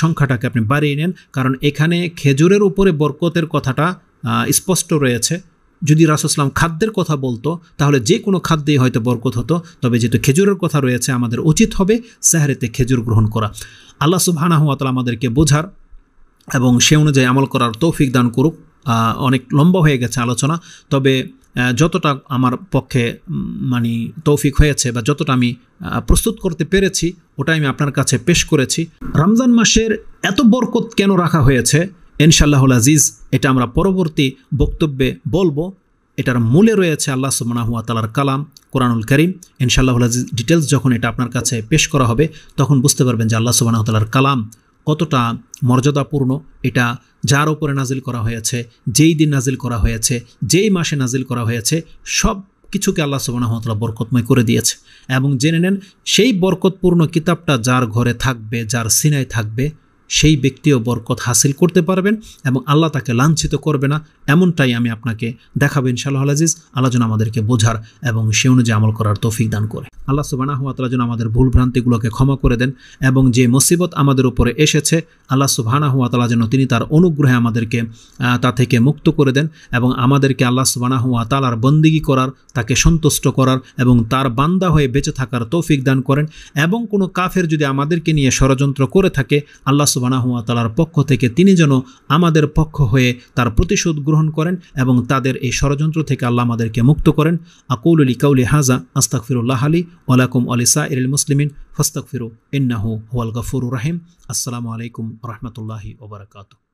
সংখ্যাটাকে আপনি বাড়িয়ে নেন কারণ এখানে খেজুরের উপরে বরকতের কথাটা স্পষ্ট রয়েছে যদি রাসুসলাম খাদ্যের কথা বলতো তাহলে যে কোনো খাদ্যেই হয়তো বরকত হতো তবে যেহেতু খেজুরের কথা রয়েছে আমাদের উচিত হবে সাহারেতে খেজুর গ্রহণ করা আল্লাহ সুবাহানাহাতাল আমাদেরকে বোঝার এবং সে অনুযায়ী আমল করার তৌফিক দান করুক অনেক লম্বা হয়ে গেছে আলোচনা তবে যতটা আমার পক্ষে মানে তৌফিক হয়েছে বা যতটা আমি প্রস্তুত করতে পেরেছি ওটা আমি আপনার কাছে পেশ করেছি রমজান মাসের এত বরকত কেন রাখা হয়েছে ইনশাল্লাহুল আজিজ এটা আমরা পরবর্তী বক্তব্যে বলবো এটার মূলে রয়েছে আল্লাহ সুবনাহুয়া তালার কালাম কোরআনুল করিম ইনশাল্লাহুল আজিজ ডিটেলস যখন এটা আপনার কাছে পেশ করা হবে তখন বুঝতে পারবেন যে আল্লাহ সুবাহ কালাম কতটা মর্যাদাপূর্ণ এটা যার ওপরে নাজিল করা হয়েছে যেই দিন নাজিল করা হয়েছে যেই মাসে নাজিল করা হয়েছে সব কিছুকে আল্লাহ সুবাহতলা বরকতময় করে দিয়েছে এবং জেনে নেন সেই বরকতপূর্ণ কিতাবটা যার ঘরে থাকবে যার সিনায় থাকবে সেই ব্যক্তিও বরকত হাসিল করতে পারবেন এবং আল্লাহ তাকে লাঞ্ছিত করবে না এমনটাই আমি আপনাকে দেখাবো ইনশাল্লাহ আলাজিজ আল্লাহ যেন আমাদেরকে বোঝার এবং সে অনুযায়ী আমল করার তৌফিক দান করে আল্লাহ সুবানা আতলা যেন আমাদের ভুল ভ্রান্তিগুলোকে ক্ষমা করে দেন এবং যে মুসিবত আমাদের উপরে এসেছে আল্লাহ সুবাহানা হাতলা যেন তিনি তার অনুগ্রহে আমাদেরকে তা থেকে মুক্ত করে দেন এবং আমাদেরকে আল্লাহ সুবানা হুয়া তালার বন্দিগি করার তাকে সন্তুষ্ট করার এবং তার বান্দা হয়ে বেঁচে থাকার তৌফিক দান করেন এবং কোনো কাফের যদি আমাদেরকে নিয়ে ষড়যন্ত্র করে থাকে আল্লাহ সুবানা হুয়া তালার পক্ষ থেকে তিনি যেন আমাদের পক্ষ হয়ে তার প্রতিশোধ গ্রহণ গ্রহণ করেন এবং তাদের এই ষড়যন্ত্র থেকে আল্লাহ আমাদেরকে মুক্ত করেন আকৌল আলী কাউলি হাজা আস্তাকফিরুল্লাহ আলী ওয়ালাকুম আলিসা ইরুল মুসলিমিন ফস্তাকফিরু ইন্নাহু হুয়াল গফুর রাহিম আসসালামু আলাইকুম রহমতুল্লাহি ওবরাকাতু